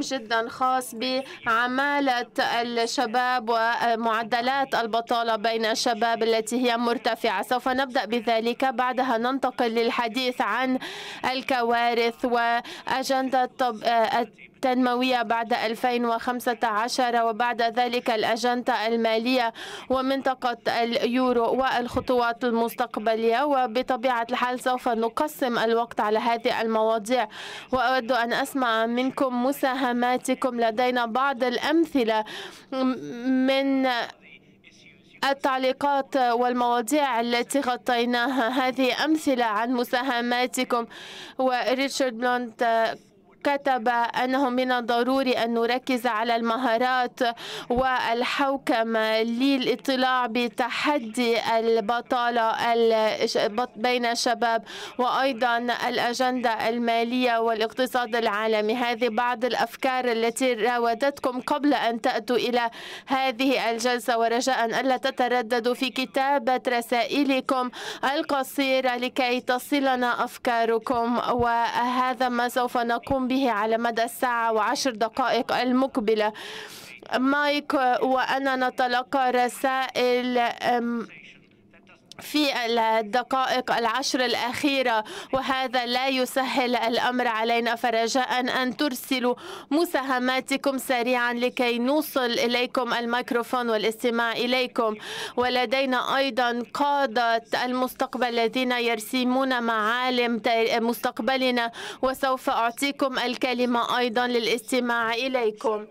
جدا خاص بعمالة الشباب ومعدلات البطالة بين الشباب التي هي مرتفعة سوف نبدأ بذلك بعدها ننتقل للحديث عن الكوارث وأجندة التنموية بعد 2015 وبعد ذلك الأجندة المالية ومنطقة اليورو والخطوات المستقبلية وبطبيعة الحال سوف نقسم الوقت على هذه المواضيع وأود أن أسمع منكم مساهماتكم لدينا بعض الأمثلة من التعليقات والمواضيع التي غطيناها هذه أمثلة عن مساهماتكم وريتشارد بلونت كتب أنه من الضروري أن نركز على المهارات والحوكمة للاطلاع بتحدي البطالة بين الشباب وأيضا الأجندة المالية والاقتصاد العالمي هذه بعض الأفكار التي راودتكم قبل أن تأتوا إلى هذه الجلسة ورجاء ألا تترددوا في كتابة رسائلكم القصيرة لكي تصلنا أفكاركم وهذا ما سوف نقوم به به على مدى الساعة وعشر دقائق المقبلة مايك وأنا نتلقى رسائل في الدقائق العشر الأخيرة وهذا لا يسهل الأمر علينا فرجاء أن ترسلوا مساهماتكم سريعا لكي نوصل إليكم الميكروفون والاستماع إليكم ولدينا أيضا قادة المستقبل الذين يرسمون معالم مستقبلنا وسوف أعطيكم الكلمة أيضا للاستماع إليكم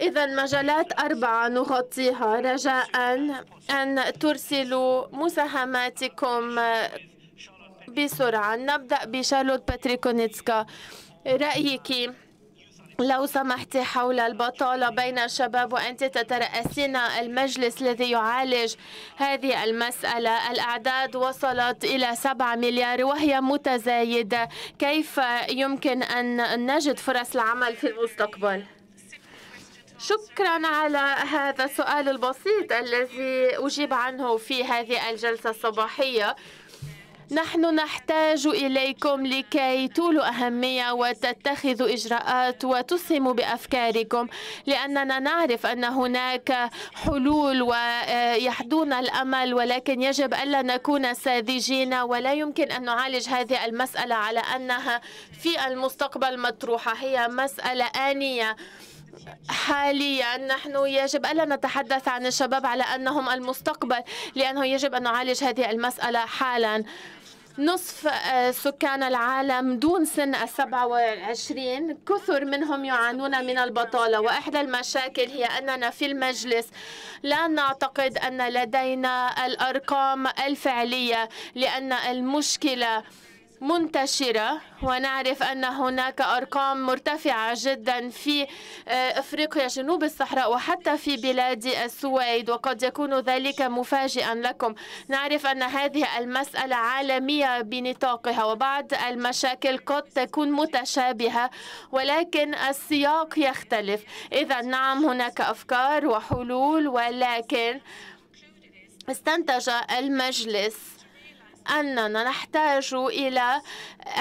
إذا مجالات أربعة نغطيها رجاء أن ترسلوا مساهماتكم بسرعة نبدأ بشارلوت باتريكونيتسكا رأيك لو سمحت حول البطالة بين الشباب وأنت تترأسين المجلس الذي يعالج هذه المسألة الأعداد وصلت إلى 7 مليار وهي متزايدة كيف يمكن أن نجد فرص العمل في المستقبل؟ شكرا على هذا السؤال البسيط الذي أجيب عنه في هذه الجلسة الصباحية نحن نحتاج إليكم لكي تولوا أهمية وتتخذوا إجراءات وتسهموا بأفكاركم لأننا نعرف أن هناك حلول ويحدون الأمل ولكن يجب ألا نكون ساذجين ولا يمكن أن نعالج هذه المسألة على أنها في المستقبل مطروحة هي مسألة آنية حاليا نحن يجب ألا نتحدث عن الشباب على أنهم المستقبل لأنه يجب أن نعالج هذه المسألة حالا نصف آه، سكان العالم دون سن السبعة والعشرين كثر منهم يعانون من البطالة وإحدى المشاكل هي أننا في المجلس لا نعتقد أن لدينا الأرقام الفعلية لأن المشكلة منتشرة ونعرف أن هناك أرقام مرتفعة جدا في آه، أفريقيا جنوب الصحراء وحتى في بلاد السويد وقد يكون ذلك مفاجئا لكم نعرف أن هذه المسألة عالمية بنطاقها وبعض المشاكل قد تكون متشابهة ولكن السياق يختلف إذا نعم هناك أفكار وحلول ولكن استنتج المجلس أننا نحتاج إلى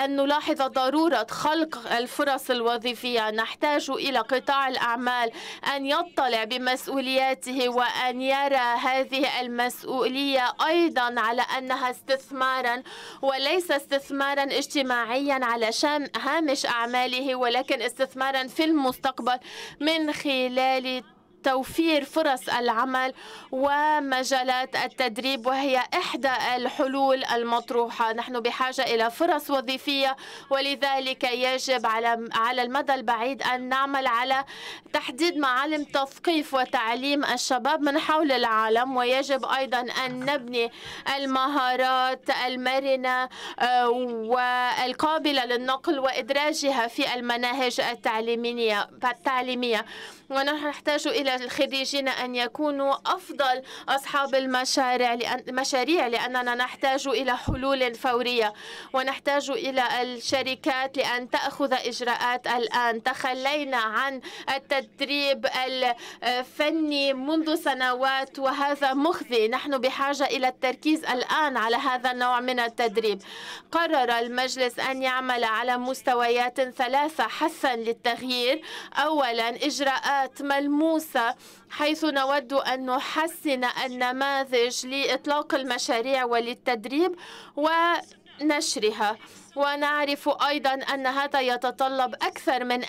أن نلاحظ ضرورة خلق الفرص الوظيفية نحتاج إلى قطاع الأعمال أن يطلع بمسؤولياته وأن يرى هذه المسؤولية أيضا على أنها استثمارا وليس استثمارا اجتماعيا على شام هامش أعماله ولكن استثمارا في المستقبل من خلال توفير فرص العمل ومجالات التدريب وهي إحدى الحلول المطروحة نحن بحاجة إلى فرص وظيفية ولذلك يجب على على المدى البعيد أن نعمل على تحديد معالم تثقيف وتعليم الشباب من حول العالم ويجب أيضا أن نبني المهارات المرنة آه، والقابلة للنقل وإدراجها في المناهج التعليمية ونحتاج إلى الخريجين أن يكونوا أفضل أصحاب المشاريع لأن المشاريع لأننا نحتاج إلى حلول فورية ونحتاج إلى الشركات لأن تأخذ إجراءات الآن تخلينا عن التدريب الفني منذ سنوات وهذا مخزي نحن بحاجة إلى التركيز الآن على هذا النوع من التدريب قرر المجلس أن يعمل على مستويات ثلاثة حثا للتغيير أولا إجراءات خطوات ملموسة حيث نود أن نحسن النماذج لإطلاق المشاريع وللتدريب ونشرها ونعرف أيضا أن هذا يتطلب أكثر من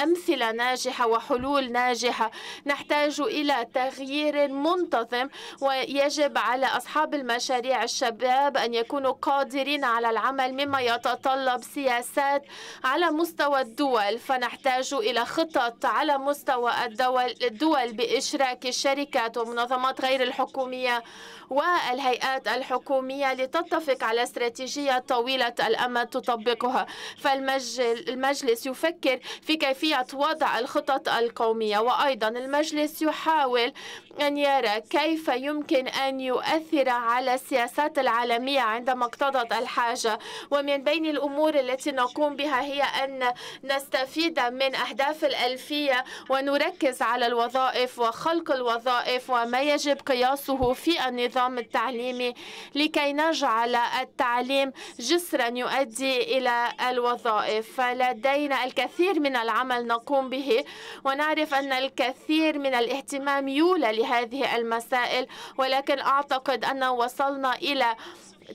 أمثلة ناجحة وحلول ناجحة نحتاج إلى تغيير منتظم ويجب على أصحاب المشاريع الشباب أن يكونوا قادرين على العمل مما يتطلب سياسات على مستوى الدول فنحتاج إلى خطط على مستوى الدول, الدول بإشراك الشركات ومنظمات غير الحكومية والهيئات الحكومية لتتفق على استراتيجية طويلة الأمد تطبقها فالمجلس يفكر في كيفية وضع الخطط القومية وأيضا المجلس يحاول أن يرى كيف يمكن أن يؤثر على السياسات العالمية عندما اقتضت الحاجة ومن بين الأمور التي نقوم بها هي أن نستفيد من أهداف الألفية ونركز على الوظائف وخلق الوظائف وما يجب قياسه في النظام التعليمي لكي نجعل التعليم جسرا أن يؤدي إلى الوظائف فلدينا الكثير من العمل نقوم به ونعرف أن الكثير من الاهتمام يولى لهذه المسائل ولكن أعتقد أن وصلنا إلى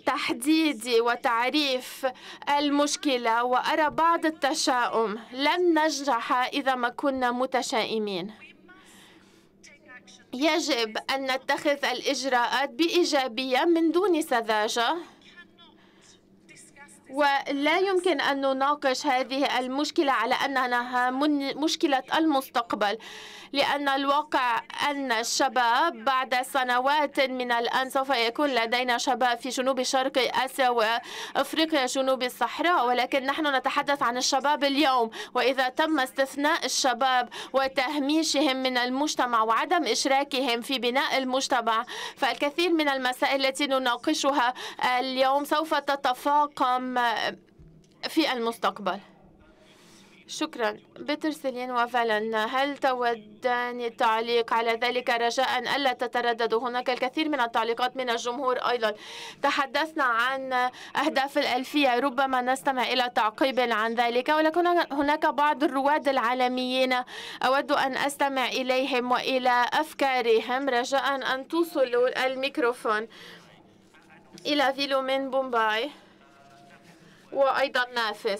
تحديد وتعريف المشكلة وأرى بعض التشاؤم لن نجرح إذا ما كنا متشائمين يجب أن نتخذ الإجراءات بإيجابية من دون سذاجة ولا يمكن أن نناقش هذه المشكلة على أنها مشكلة المستقبل لأن الواقع أن الشباب بعد سنوات من الآن سوف يكون لدينا شباب في جنوب شرق آسيا وأفريقيا جنوب الصحراء ولكن نحن نتحدث عن الشباب اليوم وإذا تم استثناء الشباب وتهميشهم من المجتمع وعدم إشراكهم في بناء المجتمع فالكثير من المسائل التي نناقشها اليوم سوف تتفاقم في المستقبل شكرا بيتر سيلين وفعلا هل تودان التعليق على ذلك رجاء ألا تترددوا هناك الكثير من التعليقات من الجمهور أيضا تحدثنا عن أهداف الألفية ربما نستمع إلى تعقيب عن ذلك ولكن هناك بعض الرواد العالميين أود أن أستمع إليهم وإلى أفكارهم رجاء أن توصلوا الميكروفون إلى فيلو من بومباي وأيضا نافذ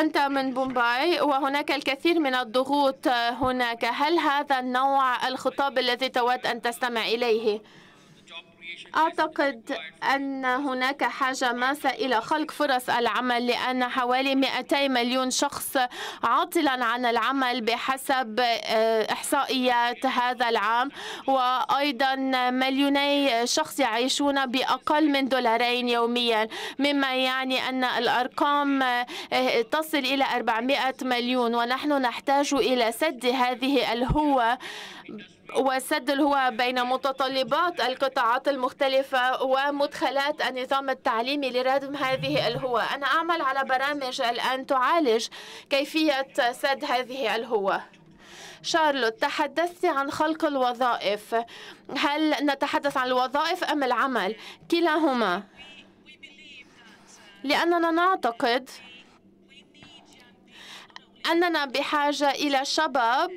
أنت من بومباي وهناك الكثير من الضغوط هناك هل هذا النوع الخطاب الذي تود أن تستمع إليه؟ أعتقد أن هناك حاجة ماسة إلى خلق فرص العمل لأن حوالي 200 مليون شخص عاطلا عن العمل بحسب آه، إحصائيات هذا العام وأيضا مليوني شخص يعيشون بأقل من دولارين يوميا مما يعني أن الأرقام آه، تصل إلى 400 مليون ونحن نحتاج إلى سد هذه الهوة والسد الهوى بين متطلبات القطاعات المختلفة ومدخلات النظام التعليمي لردم هذه الهوى أنا أعمل على برامج الآن تعالج كيفية سد هذه الهوى شارلوت تحدثت عن خلق الوظائف هل نتحدث عن الوظائف أم العمل كلاهما لأننا نعتقد أننا بحاجة إلى شباب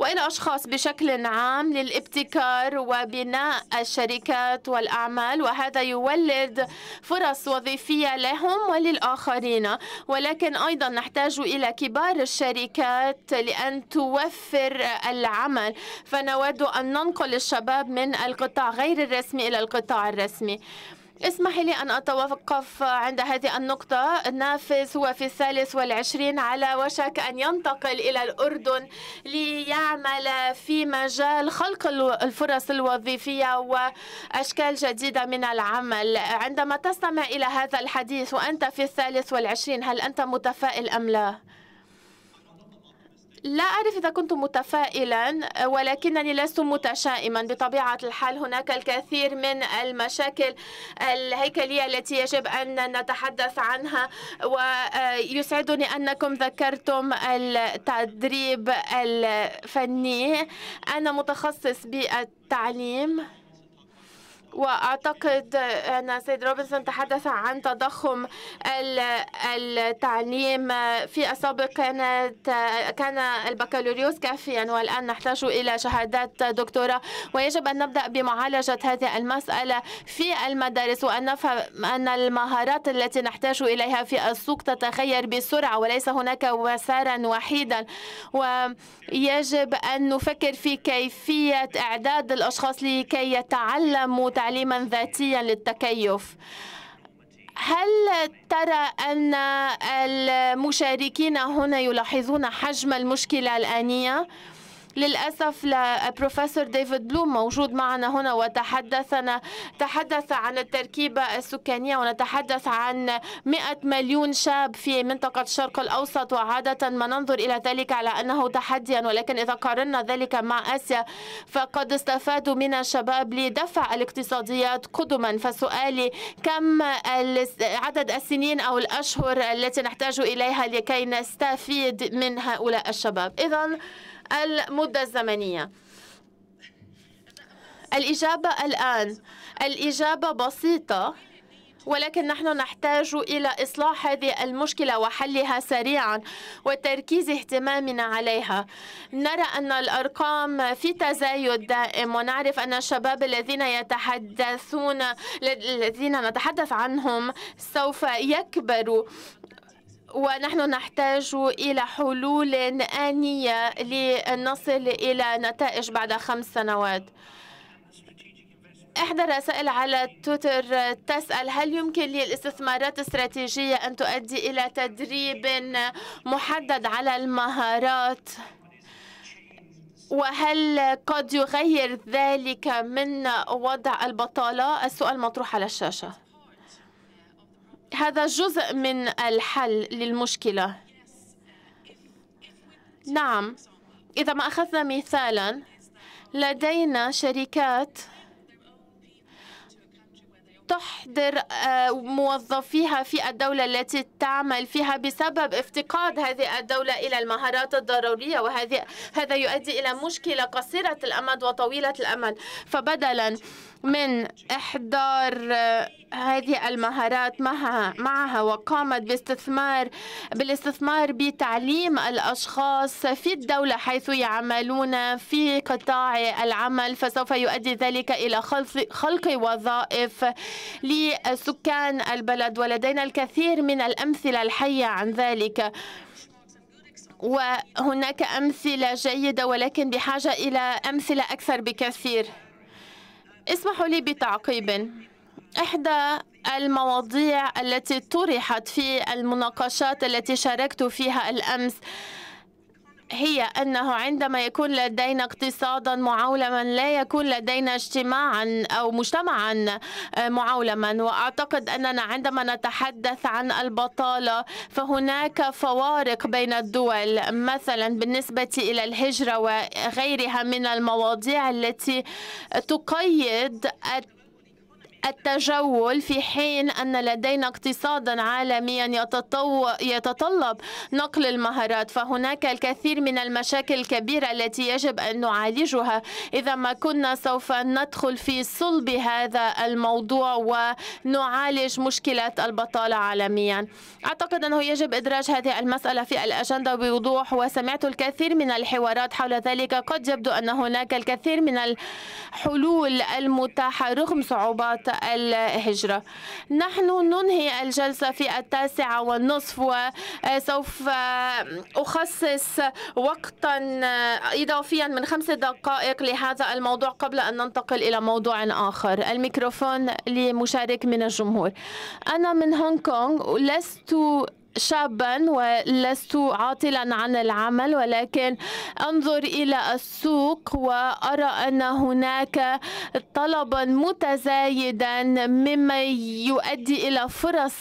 وإلى أشخاص بشكل عام للابتكار وبناء الشركات والأعمال وهذا يولد فرص وظيفية لهم وللآخرين ولكن أيضا نحتاج إلى كبار الشركات لأن توفر العمل فنود أن ننقل الشباب من القطاع غير الرسمي إلى القطاع الرسمي اسمحي لي أن أتوقف عند هذه النقطة نافس هو في الثالث والعشرين على وشك أن ينتقل إلى الأردن ليعمل في مجال خلق الفرص الوظيفية وأشكال جديدة من العمل عندما تستمع إلى هذا الحديث وأنت في الثالث والعشرين هل أنت متفائل أم لا؟ لا أعرف إذا كنت متفائلا ولكنني لست متشائما بطبيعة الحال هناك الكثير من المشاكل الهيكلية التي يجب أن نتحدث عنها ويسعدني أنكم ذكرتم التدريب الفني أنا متخصص بالتعليم وأعتقد أن السيد روبنسون تحدث عن تضخم التعليم في السابق كانت كان البكالوريوس كافيا والآن نحتاج إلى شهادات دكتوراه ويجب أن نبدأ بمعالجة هذه المسألة في المدارس وأن نفهم أن المهارات التي نحتاج إليها في السوق تتغير بسرعة وليس هناك مسارا وحيدا ويجب أن نفكر في كيفية إعداد الأشخاص لكي يتعلموا تعليما ذاتيا للتكيف هل ترى أن المشاركين هنا يلاحظون حجم المشكلة الآنية؟ للأسف البروفيسور ديفيد بلوم موجود معنا هنا وتحدثنا تحدث عن التركيبة السكانية ونتحدث عن 100 مليون شاب في منطقة الشرق الأوسط وعادة ما ننظر إلى ذلك على أنه تحديا ولكن إذا قارنا ذلك مع آسيا فقد استفادوا من الشباب لدفع الاقتصاديات قدما فسؤالي كم عدد السنين أو الأشهر التي نحتاج إليها لكي نستفيد من هؤلاء الشباب إذا المدة الزمنية الإجابة الآن الإجابة بسيطة ولكن نحن نحتاج إلى إصلاح هذه المشكلة وحلها سريعا وتركيز اهتمامنا عليها نرى أن الأرقام في تزايد دائم ونعرف أن الشباب الذين يتحدثون الذين نتحدث عنهم سوف يكبروا ونحن نحتاج إلى حلول آنية لنصل إلى نتائج بعد خمس سنوات إحدى الرسائل على تويتر تسأل هل يمكن للاستثمارات الاستراتيجية أن تؤدي إلى تدريب محدد على المهارات وهل قد يغير ذلك من وضع البطالة؟ السؤال مطروح على الشاشة هذا جزء من الحل للمشكلة نعم إذا ما أخذنا مثالا لدينا شركات تحضر آه، موظفيها في الدولة التي تعمل فيها بسبب افتقاد هذه الدولة إلى المهارات الضرورية وهذا هذا يؤدي إلى مشكلة قصيرة الأمد وطويلة الأمد فبدلا من إحضار آه، هذه المهارات معها, معها وقامت باستثمار بالاستثمار بتعليم الأشخاص في الدولة حيث يعملون في قطاع العمل فسوف يؤدي ذلك إلى خلق وظائف لسكان البلد ولدينا الكثير من الأمثلة الحية عن ذلك وهناك أمثلة جيدة ولكن بحاجة إلى أمثلة أكثر بكثير اسمحوا لي بتعقيب إحدى المواضيع التي طرحت في المناقشات التي شاركت فيها الأمس هي أنه عندما يكون لدينا اقتصادا معولما لا يكون لدينا اجتماعا أو مجتمعا آه، معولما وأعتقد أننا عندما نتحدث عن البطالة فهناك فوارق بين الدول مثلا بالنسبة إلى الهجرة وغيرها من المواضيع التي تقيد التجول في حين أن لدينا اقتصادا عالميا يتطلب نقل المهارات فهناك الكثير من المشاكل الكبيرة التي يجب أن نعالجها إذا ما كنا سوف ندخل في صلب هذا الموضوع ونعالج مشكلة البطالة عالميا أعتقد أنه يجب إدراج هذه المسألة في الأجندة بوضوح وسمعت الكثير من الحوارات حول ذلك قد يبدو أن هناك الكثير من الحلول المتاحة رغم صعوبات الهجرة نحن ننهي الجلسة في التاسعة والنصف وسوف آه، أخصص وقتا آه، إضافيا من خمس دقائق لهذا الموضوع قبل أن ننتقل إلى موضوع آخر الميكروفون لمشارك من الجمهور أنا من هونغ كونغ لست شابا ولست عاطلا عن العمل ولكن انظر الى السوق وارى ان هناك طلبا متزايدا مما يؤدي الى فرص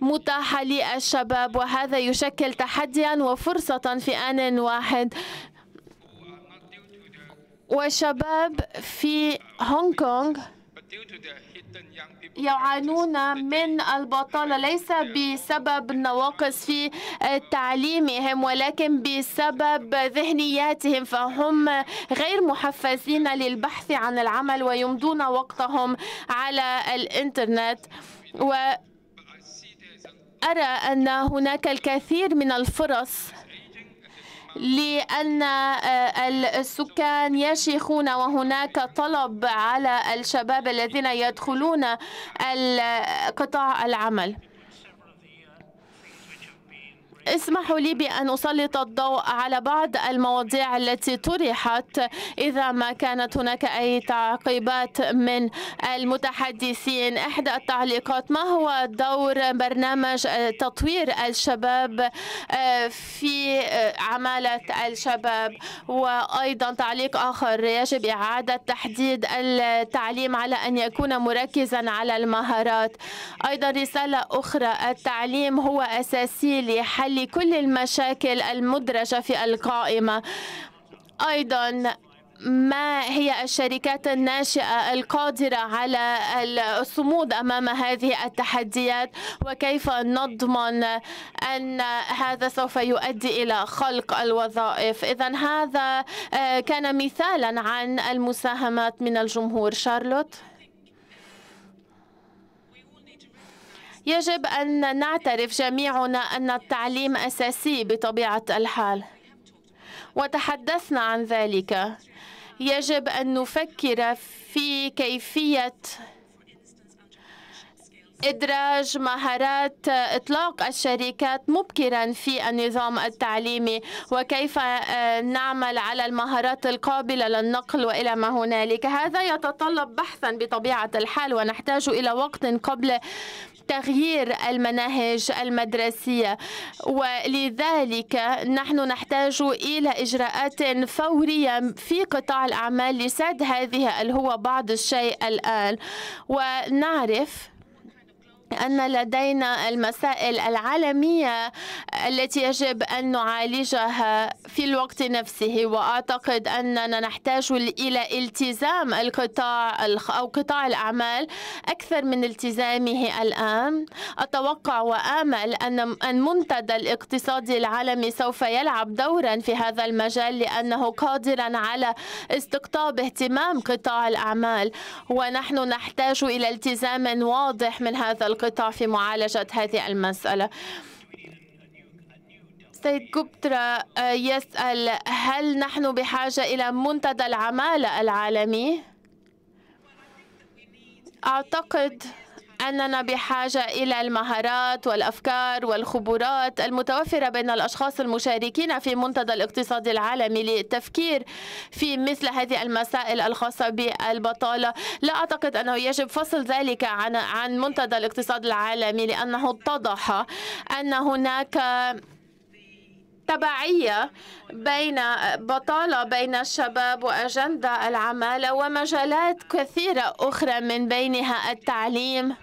متاحه للشباب وهذا يشكل تحديا وفرصه في ان واحد وشباب في هونغ كونغ يعانون من البطالة ليس بسبب نواقص في تعليمهم ولكن بسبب ذهنياتهم فهم غير محفزين للبحث عن العمل ويمضون وقتهم على الإنترنت و أرى أن هناك الكثير من الفرص لأن آه، السكان يشيخون وهناك طلب على الشباب الذين يدخلون قطاع العمل اسمحوا لي بأن أسلط الضوء على بعض المواضيع التي طرحت إذا ما كانت هناك أي تعقيبات من المتحدثين إحدى التعليقات ما هو دور برنامج تطوير الشباب آه، في آه، عمالة الشباب وأيضا تعليق آخر يجب إعادة تحديد التعليم على أن يكون مركزا على المهارات أيضا رسالة أخرى التعليم هو أساسي لحل لكل المشاكل المدرجة في القائمة أيضا ما هي الشركات الناشئة القادرة على الصمود أمام هذه التحديات وكيف نضمن أن هذا سوف يؤدي إلى خلق الوظائف إذا هذا آه، كان مثالا عن المساهمات من الجمهور شارلوت يجب أن نعترف جميعنا أن التعليم أساسي بطبيعة الحال وتحدثنا عن ذلك يجب أن نفكر في كيفية إدراج مهارات إطلاق الشركات مبكرا في النظام التعليمي وكيف آه، نعمل على المهارات القابلة للنقل وإلى ما هنالك هذا يتطلب بحثا بطبيعة الحال ونحتاج إلى وقت قبل تغيير المناهج المدرسية ولذلك نحن نحتاج إلى إجراءات فورية في قطاع الأعمال لسد هذه الهوة بعض الشيء الآن ونعرف أن لدينا المسائل العالمية التي يجب أن نعالجها في الوقت نفسه وأعتقد أننا نحتاج إلى التزام القطاع أو قطاع الأعمال أكثر من التزامه الآن أتوقع وآمل أن المنتدى الاقتصادي العالمي سوف يلعب دورا في هذا المجال لأنه قادرا على استقطاب اهتمام قطاع الأعمال ونحن نحتاج إلى التزام واضح من هذا القطاع القطاع في معالجة هذه المسألة سيد كوبترا آه، يسأل هل نحن بحاجة إلى منتدى العمالة العالمي؟ أعتقد أننا بحاجة إلى المهارات والأفكار والخبرات المتوفرة بين الأشخاص المشاركين في منتدى الاقتصاد العالمي للتفكير في مثل هذه المسائل الخاصة بالبطالة لا أعتقد أنه يجب فصل ذلك عن عن منتدى الاقتصاد العالمي لأنه اتضح أن هناك تبعية بين بطالة بين الشباب وأجندة العمالة ومجالات كثيرة أخرى من بينها التعليم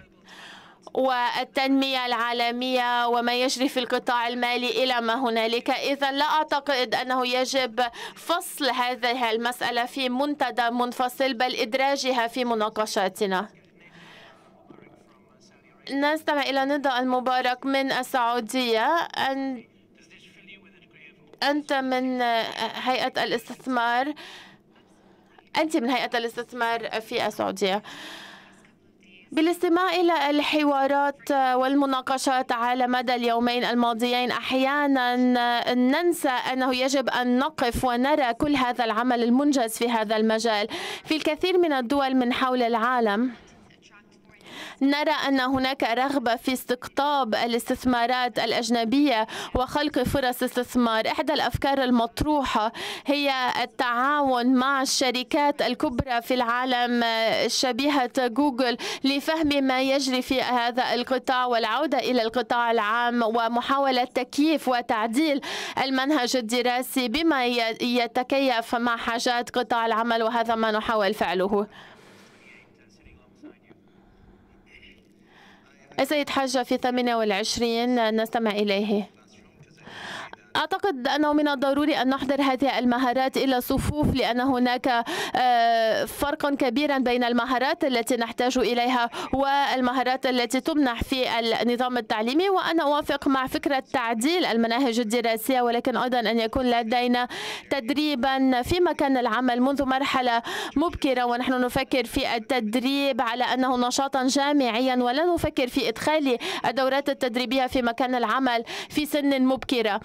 والتنمية العالمية وما يجري في القطاع المالي إلى ما هنالك إذا لا أعتقد أنه يجب فصل هذه المسألة في منتدى منفصل بل إدراجها في مناقشاتنا نستمع إلى ندى المبارك من السعودية أن أنت من هيئة الاستثمار أنت من هيئة الاستثمار في السعودية بالاستماع إلى الحوارات آه، والمناقشات على مدى اليومين الماضيين أحيانا آه، ننسى أنه يجب أن نقف ونرى كل هذا العمل المنجز في هذا المجال في الكثير من الدول من حول العالم نرى أن هناك رغبة في استقطاب الاستثمارات الأجنبية وخلق فرص استثمار إحدى الأفكار المطروحة هي التعاون مع الشركات الكبرى في العالم شبيهة جوجل لفهم ما يجري في هذا القطاع والعودة إلى القطاع العام ومحاولة تكييف وتعديل المنهج الدراسي بما يتكيف مع حاجات قطاع العمل وهذا ما نحاول فعله السيد حاجة في 28 نستمع إليه أعتقد أنه من الضروري أن نحضر هذه المهارات إلى صفوف لأن هناك آه، فرقا كبيرا بين المهارات التي نحتاج إليها والمهارات التي تمنح في النظام التعليمي وأنا أوافق مع فكرة تعديل المناهج الدراسية ولكن أيضا أن يكون لدينا تدريبا في مكان العمل منذ مرحلة مبكرة ونحن نفكر في التدريب على أنه نشاطا جامعيا ولا نفكر في إدخال الدورات التدريبية في مكان العمل في سن مبكرة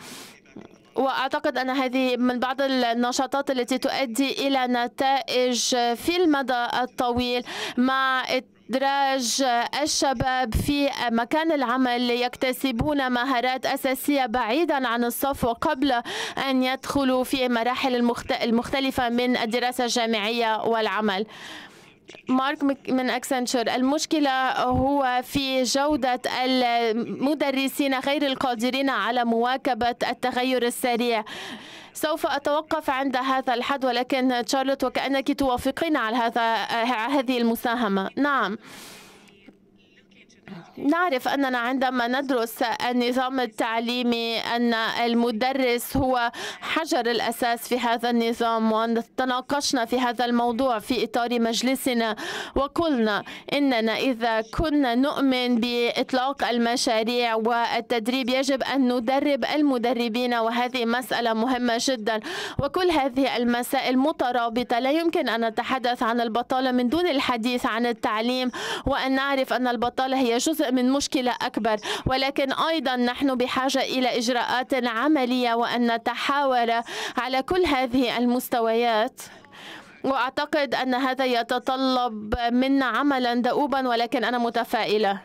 وأعتقد أن هذه من بعض النشاطات التي تؤدي إلى نتائج في المدى الطويل مع إدراج الشباب في مكان العمل يكتسبون مهارات أساسية بعيدا عن الصف وقبل أن يدخلوا في مراحل المختلفة من الدراسة الجامعية والعمل مارك من أكسنشر المشكلة هو في جودة المدرسين غير القادرين على مواكبة التغير السريع سوف أتوقف عند هذا الحد ولكن تشارلوت وكأنك توافقين على هذا هذه المساهمة نعم نعرف أننا عندما ندرس النظام التعليمي أن المدرس هو حجر الأساس في هذا النظام وتناقشنا في هذا الموضوع في إطار مجلسنا وقلنا إننا إذا كنا نؤمن بإطلاق المشاريع والتدريب يجب أن ندرب المدربين وهذه مسألة مهمة جدا وكل هذه المسائل مترابطة لا يمكن أن نتحدث عن البطالة من دون الحديث عن التعليم وأن نعرف أن البطالة هي جزء من مشكلة أكبر ولكن أيضا نحن بحاجة إلى إجراءات عملية وأن نتحاور على كل هذه المستويات وأعتقد أن هذا يتطلب منا عملا دؤوبا ولكن أنا متفائلة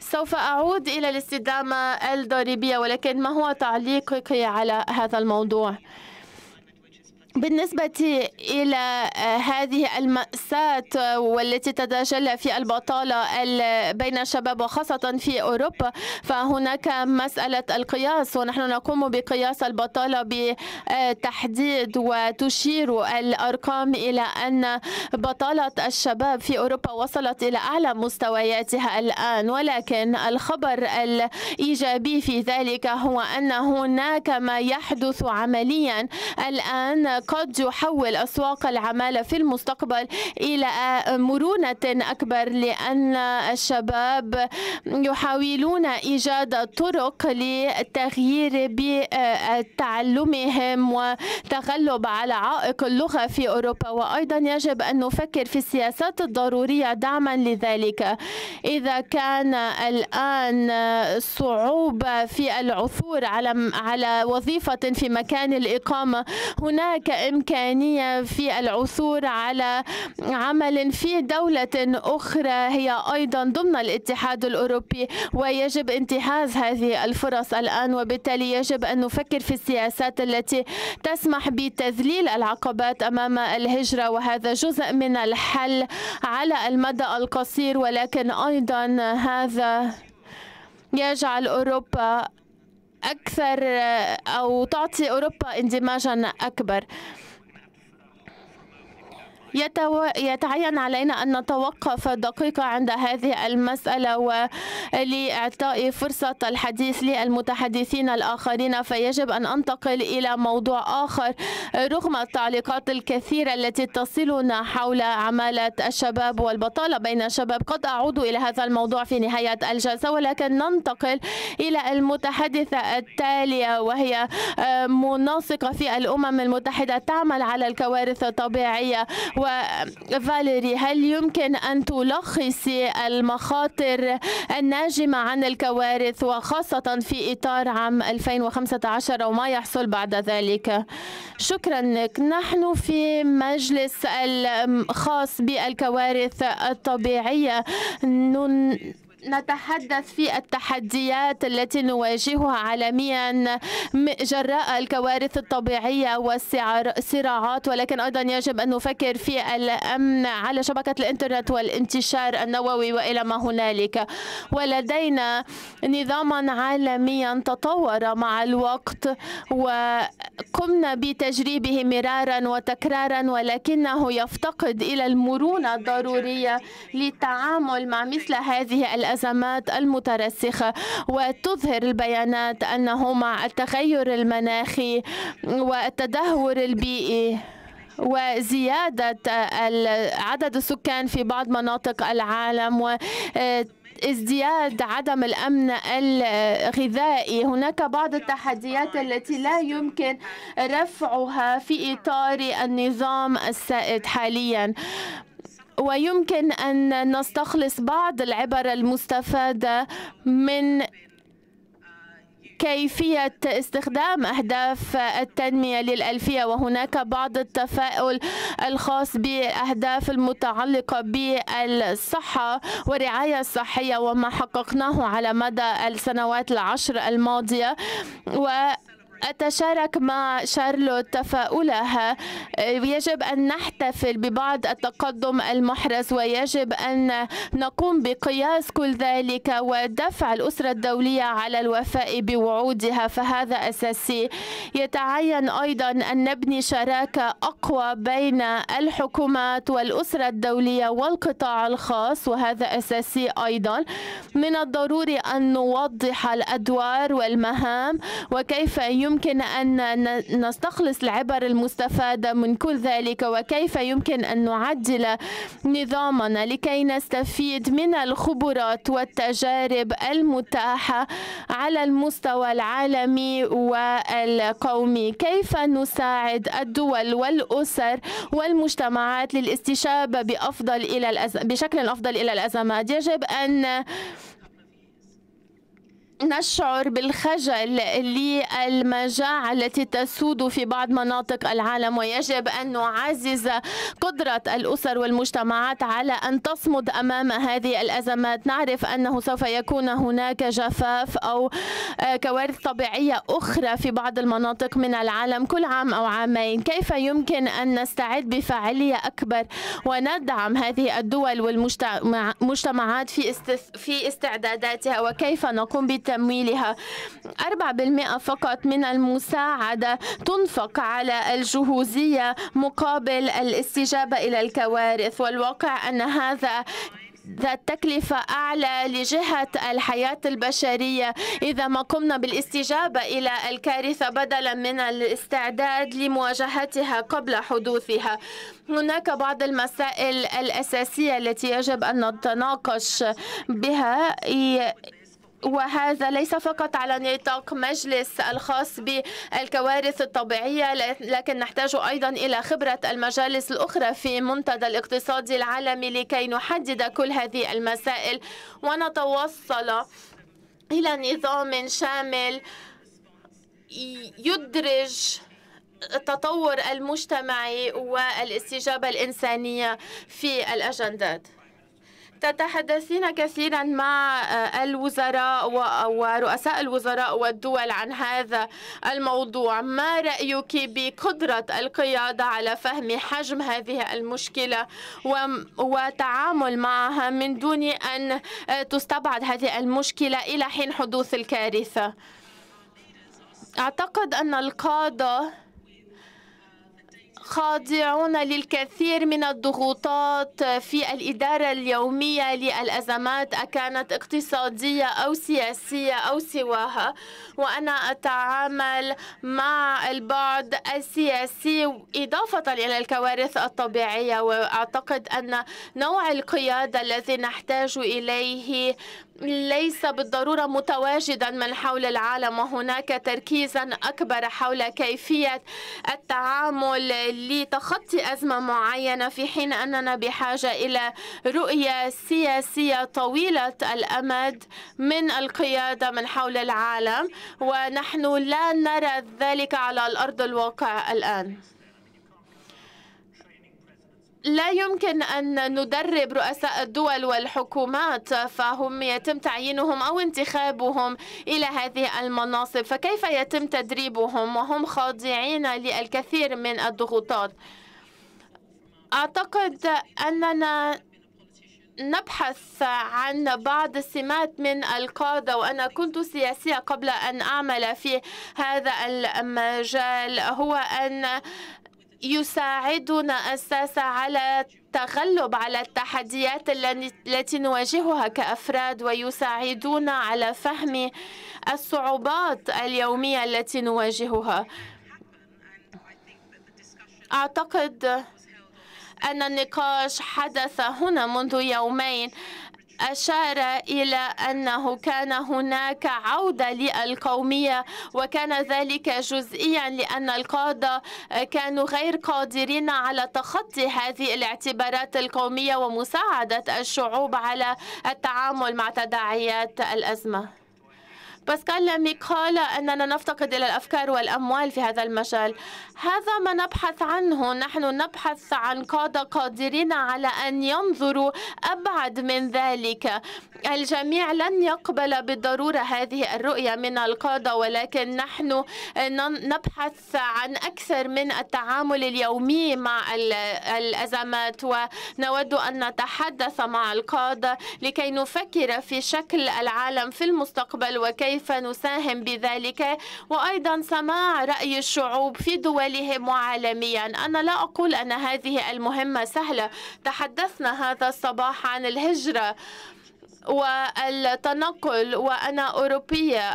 سوف أعود إلى الاستدامة الضريبية ولكن ما هو تعليقك على هذا الموضوع؟ بالنسبة إلى آه، هذه المأساة آه، والتي تتجلى في البطالة بين الشباب وخاصة في أوروبا فهناك مسألة القياس ونحن نقوم بقياس البطالة بتحديد وتشير الأرقام إلى أن بطالة الشباب في أوروبا وصلت إلى أعلى مستوياتها الآن ولكن الخبر الإيجابي في ذلك هو أن هناك ما يحدث عمليا الآن قد يحول أسواق العمالة في المستقبل إلى مرونة أكبر لأن الشباب يحاولون إيجاد طرق للتغيير بتعلمهم وتغلب على عائق اللغة في أوروبا وأيضا يجب أن نفكر في السياسات الضرورية دعما لذلك إذا كان الآن صعوبة في العثور على على وظيفة في مكان الإقامة هناك إمكانية في العثور على عمل في دولة أخرى هي أيضا ضمن الاتحاد الأوروبي ويجب انتهاز هذه الفرص الآن وبالتالي يجب أن نفكر في السياسات التي تسمح بتذليل العقبات أمام الهجرة وهذا جزء من الحل على المدى القصير ولكن أيضا هذا يجعل أوروبا أكثر أو تعطي أوروبا اندماجا أكبر يتو... يتعين علينا أن نتوقف دقيقة عند هذه المسألة ولإعطاء فرصة الحديث للمتحدثين الآخرين فيجب أن أنتقل إلى موضوع آخر رغم التعليقات الكثيرة التي تصلنا حول عمالة الشباب والبطالة بين الشباب قد أعود إلى هذا الموضوع في نهاية الجلسة ولكن ننتقل إلى المتحدثة التالية وهي آه، مناصقة في الأمم المتحدة تعمل على الكوارث الطبيعية وفاليري هل يمكن أن تلخصي المخاطر الناجمة عن الكوارث وخاصة في إطار عام 2015 وما يحصل بعد ذلك شكرا لك نحن في مجلس الخاص بالكوارث الطبيعية نتحدث في التحديات التي نواجهها عالميا جراء الكوارث الطبيعية والصراعات ولكن أيضا يجب أن نفكر في الأمن على شبكة الإنترنت والانتشار النووي وإلى ما هنالك ولدينا نظاما عالميا تطور مع الوقت وقمنا بتجريبه مرارا وتكرارا ولكنه يفتقد إلى المرونة الضرورية للتعامل مع مثل هذه الأمن الأزمات المترسخة وتظهر البيانات أنه مع التغير المناخي والتدهور البيئي وزيادة عدد السكان في بعض مناطق العالم و ازدياد عدم الامن الغذائي هناك بعض التحديات التي لا يمكن رفعها في اطار النظام السائد حاليا ويمكن أن نستخلص بعض العبر المستفادة من كيفية استخدام أهداف التنمية للألفية وهناك بعض التفاؤل الخاص بأهداف المتعلقة بالصحة والرعاية الصحية وما حققناه على مدى السنوات العشر الماضية و أتشارك مع شارلوت تفاؤلها يجب أن نحتفل ببعض التقدم المحرز ويجب أن نقوم بقياس كل ذلك ودفع الأسرة الدولية على الوفاء بوعودها فهذا أساسي يتعين أيضا أن نبني شراكة أقوى بين الحكومات والأسرة الدولية والقطاع الخاص وهذا أساسي أيضا من الضروري أن نوضح الأدوار والمهام وكيف يمكن يمكن أن نستخلص العبر المستفادة من كل ذلك وكيف يمكن أن نعدل نظامنا لكي نستفيد من الخبرات والتجارب المتاحة على المستوى العالمي والقومي كيف نساعد الدول والأسر والمجتمعات للاستجابة بأفضل إلى الأز... بشكل أفضل إلى الأزمات يجب أن نشعر بالخجل للمجاعة التي تسود في بعض مناطق العالم ويجب أن نعزز قدرة الأسر والمجتمعات على أن تصمد أمام هذه الأزمات نعرف أنه سوف يكون هناك جفاف أو آه، كوارث طبيعية أخرى في بعض المناطق من العالم كل عام أو عامين كيف يمكن أن نستعد بفاعلية أكبر وندعم هذه الدول والمجتمعات في, في استعداداتها وكيف نقوم بالتعامل تمويلها 4% فقط من المساعدة تنفق على الجهوزية مقابل الاستجابة إلى الكوارث والواقع أن هذا ذات تكلفة أعلى لجهة الحياة البشرية إذا ما قمنا بالاستجابة إلى الكارثة بدلا من الاستعداد لمواجهتها قبل حدوثها هناك بعض المسائل الأساسية التي يجب أن نتناقش بها وهذا ليس فقط على نطاق مجلس الخاص بالكوارث الطبيعية لكن نحتاج أيضا إلى خبرة المجالس الأخرى في منتدى الاقتصاد العالمي لكي نحدد كل هذه المسائل ونتوصل إلى نظام شامل يدرج التطور المجتمعي والاستجابة الإنسانية في الأجندات تتحدثين كثيرا مع آه، الوزراء ورؤساء الوزراء والدول عن هذا الموضوع ما رأيك بقدرة القيادة على فهم حجم هذه المشكلة وتعامل معها من دون أن آه، تستبعد هذه المشكلة إلى حين حدوث الكارثة أعتقد أن القادة خاضعون للكثير من الضغوطات في الإدارة اليومية للأزمات أكانت اقتصادية أو سياسية أو سواها وأنا أتعامل مع البعد السياسي إضافة إلى الكوارث الطبيعية وأعتقد أن نوع القيادة الذي نحتاج إليه ليس بالضرورة متواجدا من حول العالم وهناك تركيزا أكبر حول كيفية التعامل لتخطي أزمة معينة في حين أننا بحاجة إلى رؤية سياسية طويلة الأمد من القيادة من حول العالم ونحن لا نرى ذلك على الأرض الواقع الآن لا يمكن أن ندرب رؤساء الدول والحكومات فهم يتم تعيينهم أو انتخابهم إلى هذه المناصب فكيف يتم تدريبهم وهم خاضعين للكثير من الضغوطات أعتقد أننا نبحث عن بعض السمات من القادة وأنا كنت سياسية قبل أن أعمل في هذا المجال هو أن يساعدنا أساسا على التغلب على التحديات التي نواجهها كأفراد ويساعدونا على فهم الصعوبات اليومية التي نواجهها أعتقد أن النقاش حدث هنا منذ يومين أشار إلى أنه كان هناك عودة للقومية وكان ذلك جزئيا لأن القادة كانوا غير قادرين على تخطي هذه الاعتبارات القومية ومساعدة الشعوب على التعامل مع تداعيات الأزمة باسكال لاميك قال أننا نفتقد إلى الأفكار والأموال في هذا المجال هذا ما نبحث عنه نحن نبحث عن قادة قادرين على أن ينظروا أبعد من ذلك الجميع لن يقبل بالضرورة هذه الرؤية من القادة ولكن نحن نبحث عن أكثر من التعامل اليومي مع الأزمات ونود أن نتحدث مع القادة لكي نفكر في شكل العالم في المستقبل وكيف كيف نساهم بذلك وأيضا سماع رأي الشعوب في دولهم وعالميا أنا لا أقول أن هذه المهمة سهلة تحدثنا هذا الصباح عن الهجرة والتنقل وأنا أوروبية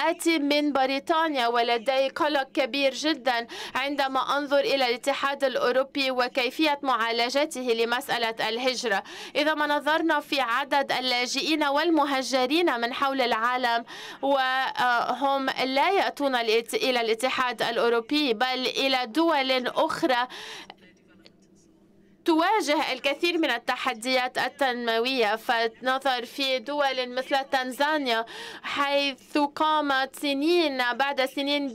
آتي من بريطانيا ولدي قلق كبير جدا عندما أنظر إلى الاتحاد الأوروبي وكيفية معالجته لمسألة الهجرة إذا ما نظرنا في عدد اللاجئين والمهجرين من حول العالم وهم لا يأتون إلى الاتحاد الأوروبي بل إلى دول أخرى تواجه الكثير من التحديات التنموية فنظر في دول مثل تنزانيا حيث قامت سنين بعد سنين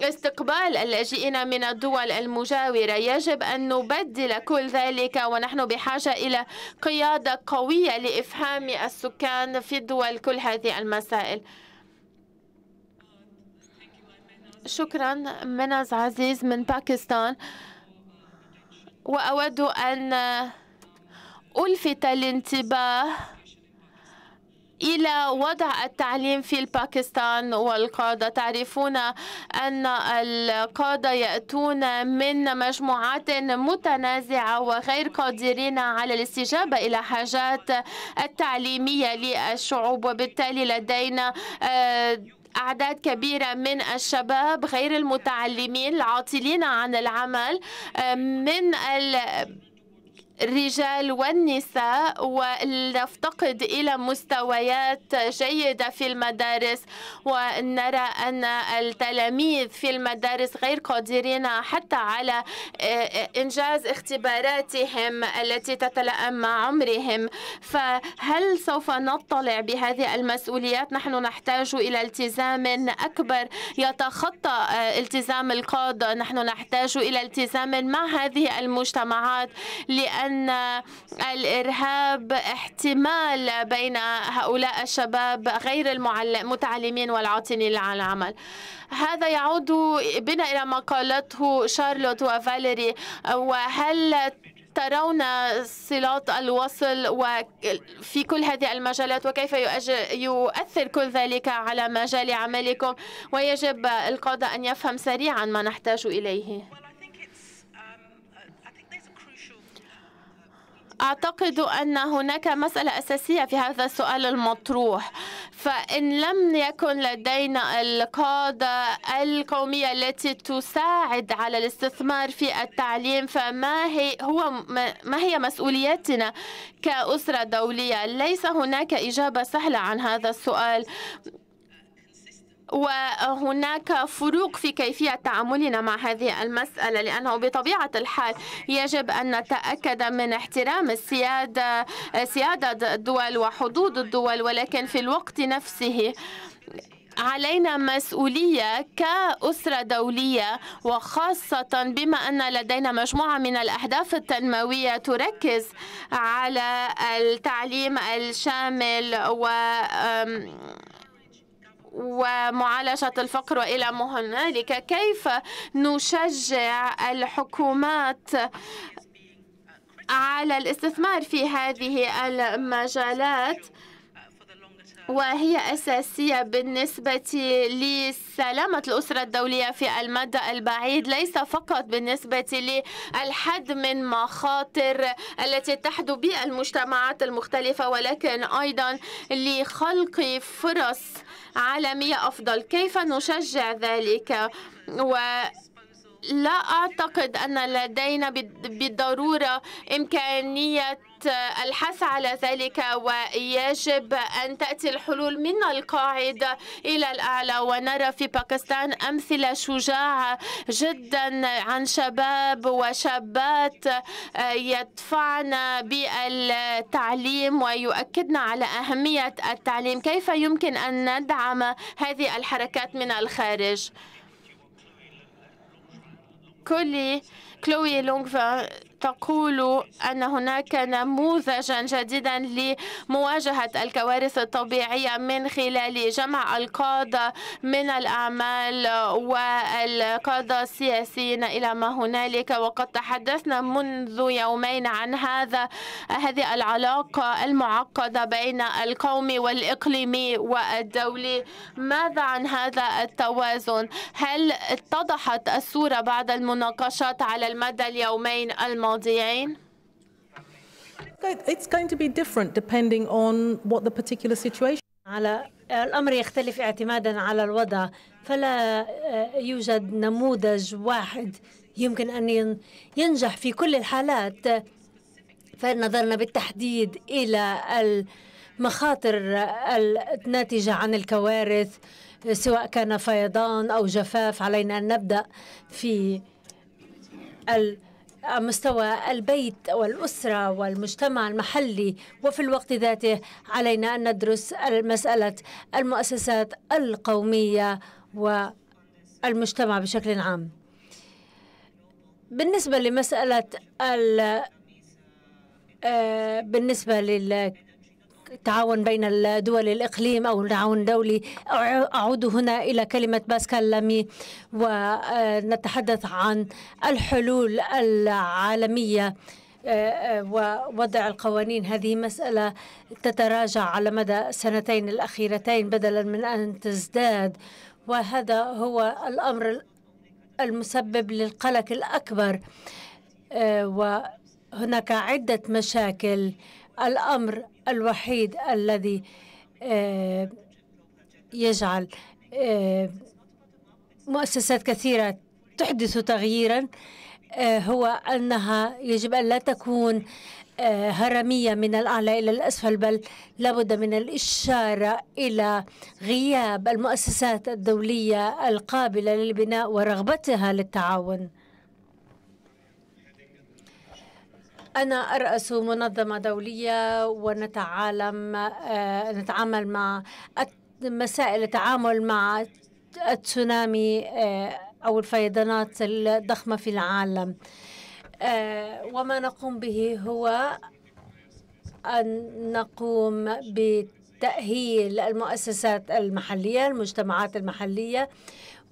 باستقبال اللاجئين من الدول المجاورة يجب أن نبدل كل ذلك ونحن بحاجة إلى قيادة قوية لإفهام السكان في الدول كل هذه المسائل شكرا منز عزيز من باكستان وأود أن ألفت الانتباه إلى وضع التعليم في الباكستان والقادة تعرفون أن القادة يأتون من مجموعات متنازعة وغير قادرين على الاستجابة إلى حاجات التعليمية للشعوب وبالتالي لدينا آه، أعداد كبيرة من الشباب غير المتعلمين العاطلين عن العمل آه، من الرجال والنساء ونفتقد إلى مستويات جيدة في المدارس ونرى أن التلاميذ في المدارس غير قادرين حتى على آه، آه، إنجاز اختباراتهم التي تتلائم مع عمرهم فهل سوف نطلع بهذه المسؤوليات نحن نحتاج إلى التزام أكبر يتخطى آه، التزام القادة نحن نحتاج إلى التزام مع هذه المجتمعات لأن أن الإرهاب احتمال بين هؤلاء الشباب غير المتعلمين والعاطلين عن العمل هذا يعود بنا إلى ما قالته شارلوت وفاليري وهل ترون صلات الوصل وفي كل هذه المجالات وكيف يؤثر كل ذلك على مجال عملكم ويجب القاده ان يفهم سريعا ما نحتاج اليه أعتقد أن هناك مسألة أساسية في هذا السؤال المطروح فإن لم يكن لدينا القادة القومية التي تساعد على الاستثمار في التعليم فما هي هو ما هي مسؤوليتنا كأسرة دولية ليس هناك إجابة سهلة عن هذا السؤال وهناك فروق في كيفية تعاملنا مع هذه المسألة لأنه بطبيعة الحال يجب أن نتأكد من احترام السيادة سيادة الدول وحدود الدول ولكن في الوقت نفسه علينا مسؤولية كأسرة دولية وخاصة بما أن لدينا مجموعة من الأهداف التنموية تركز على التعليم الشامل و ومعالجة الفقر وإلى ما هنالك كيف نشجع الحكومات على الاستثمار في هذه المجالات وهي أساسية بالنسبة لسلامة الأسرة الدولية في المدى البعيد ليس فقط بالنسبة للحد من مخاطر التي تحدو بالمجتمعات المختلفة ولكن أيضا لخلق فرص عالمية أفضل كيف نشجع ذلك و لا أعتقد أن لدينا بالضرورة إمكانية الحث على ذلك ويجب أن تأتي الحلول من القاعدة إلى الأعلى ونرى في باكستان أمثلة شجاعة جدا عن شباب وشابات يدفعنا بالتعليم ويؤكدنا على أهمية التعليم كيف يمكن أن ندعم هذه الحركات من الخارج كولي كلوي لونغفا تقول أن هناك نموذجا جديدا لمواجهة الكوارث الطبيعية من خلال جمع القادة من الأعمال والقادة السياسيين إلى ما هنالك وقد تحدثنا منذ يومين عن هذا هذه العلاقة المعقدة بين القومي والإقليمي والدولي ماذا عن هذا التوازن هل اتضحت الصورة بعد المناقشات على المدى اليومين الماضي المواضيعين؟ It's going to be different depending on what the particular situation. على الأمر يختلف اعتمادا على الوضع فلا آه، يوجد نموذج واحد يمكن أن ينجح في كل الحالات فنظرنا بالتحديد إلى المخاطر الناتجة عن الكوارث سواء كان فيضان أو جفاف علينا أن نبدأ في ال مستوى البيت والأسرة والمجتمع المحلي وفي الوقت ذاته علينا أن ندرس مسألة المؤسسات القومية والمجتمع بشكل عام بالنسبة لمسألة آه، بالنسبة لل تعاون بين الدول الإقليم أو تعاون دولي أعود هنا إلى كلمة باسكال لامي ونتحدث عن الحلول العالمية آه، آه، ووضع القوانين هذه مسألة تتراجع على مدى السنتين الأخيرتين بدلا من أن تزداد وهذا هو الأمر المسبب للقلق الأكبر آه، وهناك عدة مشاكل الأمر الوحيد الذي آه، يجعل آه، مؤسسات كثيرة تحدث تغييرا آه، هو أنها يجب أن لا تكون هرمية من الأعلى إلى الأسفل بل لابد من الإشارة إلى غياب المؤسسات الدولية القابلة للبناء ورغبتها للتعاون أنا أرأس منظمة دولية ونتعلم آه، نتعامل مع مسائل التعامل مع التسونامي آه، أو الفيضانات الضخمة في العالم آه، وما نقوم به هو أن نقوم بتأهيل المؤسسات المحلية المجتمعات المحلية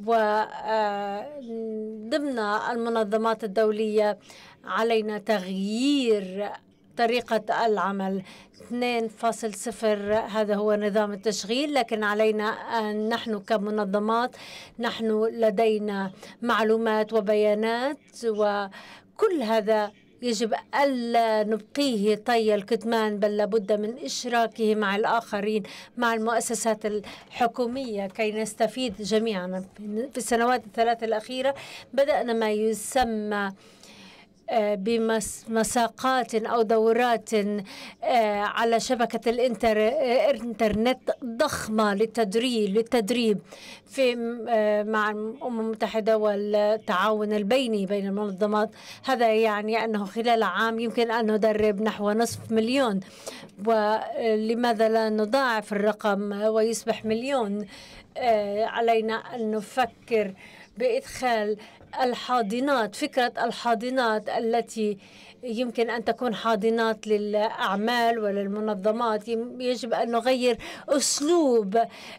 وضمن المنظمات الدولية علينا تغيير طريقة العمل 2.0 هذا هو نظام التشغيل لكن علينا أن نحن كمنظمات نحن لدينا معلومات وبيانات وكل هذا يجب ألا نبقيه طي الكتمان بل لابد من إشراكه مع الآخرين مع المؤسسات الحكومية كي نستفيد جميعا في السنوات الثلاث الأخيرة بدأنا ما يسمى آه، بمساقات أو دورات آه، على شبكة الإنترنت آه، ضخمة للتدريب للتدريب في مع الأمم المتحدة والتعاون البيني بين المنظمات هذا يعني أنه خلال عام يمكن أن ندرب نحو نصف مليون ولماذا لا نضاعف الرقم ويصبح مليون علينا أن نفكر بإدخال الحاضنات فكرة الحاضنات التي يمكن أن تكون حاضنات للأعمال وللمنظمات يجب أن نغير أسلوب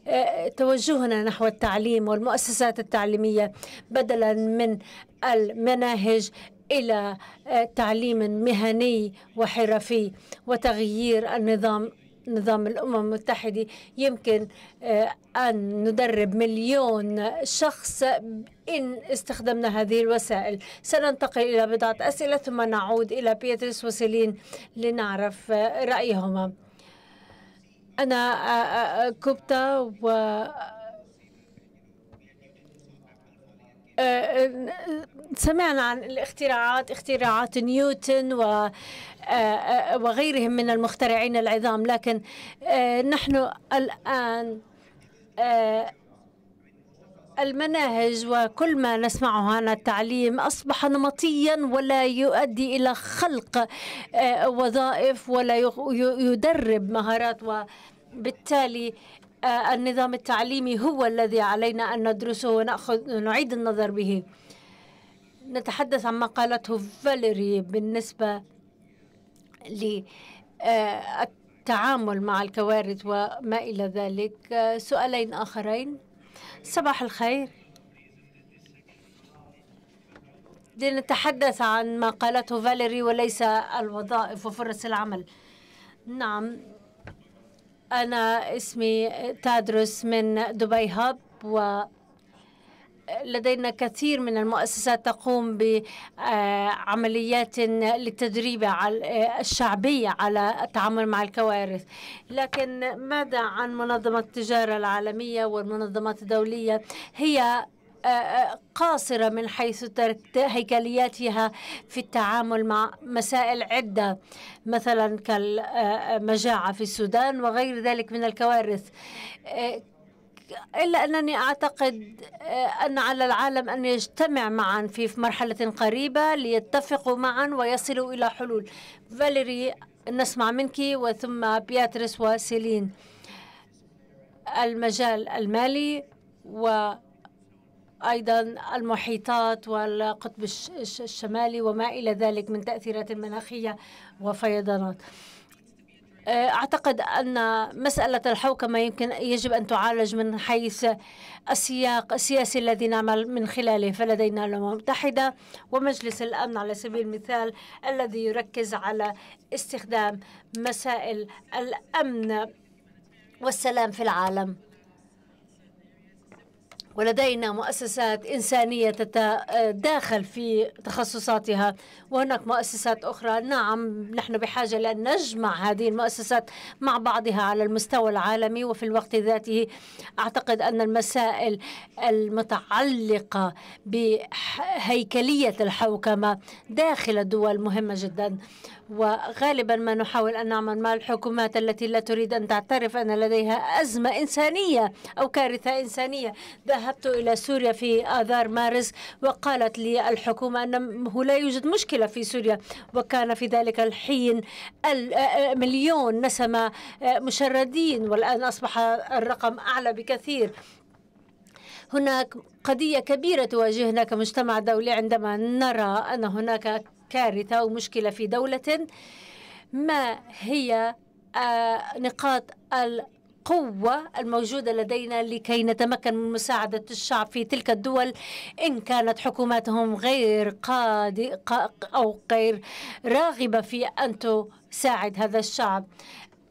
آه، توجهنا نحو التعليم والمؤسسات التعليمية بدلا من المناهج إلى آه، تعليم مهني وحرفي وتغيير النظام نظام الأمم المتحدة يمكن آه، أن ندرب مليون شخص إن استخدمنا هذه الوسائل سننتقل إلى بضعة أسئلة ثم نعود إلى بيترس وسيلين لنعرف آه، رأيهما أنا آه، كوبتا و آه، آه، سمعنا عن الاختراعات اختراعات نيوتن و آه، وغيرهم من المخترعين العظام لكن نحن الآن المناهج وكل ما نسمعه عن التعليم أصبح نمطيا ولا يؤدي إلى خلق وظائف ولا يدرب مهارات وبالتالي آه، النظام التعليمي هو الذي علينا أن ندرسه ونأخذ نعيد النظر به نتحدث عما قالته فاليري بالنسبة للتعامل آه، مع الكوارث وما إلى ذلك آه، سؤالين آخرين صباح الخير لنتحدث عن ما قالته فاليري وليس الوظائف وفرص العمل نعم أنا اسمي تادرس من دبي هاب و لدينا كثير من المؤسسات تقوم بعمليات للتدريب الشعبية على التعامل مع الكوارث لكن ماذا عن منظمة التجارة العالمية والمنظمات الدولية هي آه، آه، قاصرة من حيث هيكلياتها في التعامل مع مسائل عدة مثلا كالمجاعة آه، في السودان وغير ذلك من الكوارث إلا أنني أعتقد أن على العالم أن يجتمع معا في مرحلة قريبة ليتفقوا معا ويصلوا إلى حلول فاليري نسمع منك وثم بياتريس وسيلين المجال المالي و أيضا المحيطات والقطب الشمالي وما إلى ذلك من تأثيرات مناخية وفيضانات آه، أعتقد أن مسألة الحوكمة يمكن يجب أن تعالج من حيث السياق السياسي الذي نعمل من خلاله فلدينا الأمم المتحدة ومجلس الأمن على سبيل المثال الذي يركز على استخدام مسائل الأمن والسلام في العالم ولدينا مؤسسات إنسانية تتداخل في تخصصاتها وهناك مؤسسات أخرى نعم نحن بحاجة لأن نجمع هذه المؤسسات مع بعضها على المستوى العالمي وفي الوقت ذاته أعتقد أن المسائل المتعلقة بهيكلية الحوكمة داخل الدول مهمة جدا وغالبا ما نحاول أن نعمل مع الحكومات التي لا تريد أن تعترف أن لديها أزمة إنسانية أو كارثة إنسانية ذهبت إلى سوريا في آذار مارس وقالت لي الحكومة أنه لا يوجد مشكلة في سوريا وكان في ذلك الحين مليون نسمة آه، مشردين والآن أصبح الرقم أعلى بكثير هناك قضية كبيرة تواجهنا كمجتمع دولي عندما نرى أن هناك كارثة أو مشكلة في دولة ما هي آه، نقاط القوة الموجودة لدينا لكي نتمكن من مساعدة الشعب في تلك الدول إن كانت حكوماتهم غير قادر أو غير راغبة في أن تساعد هذا الشعب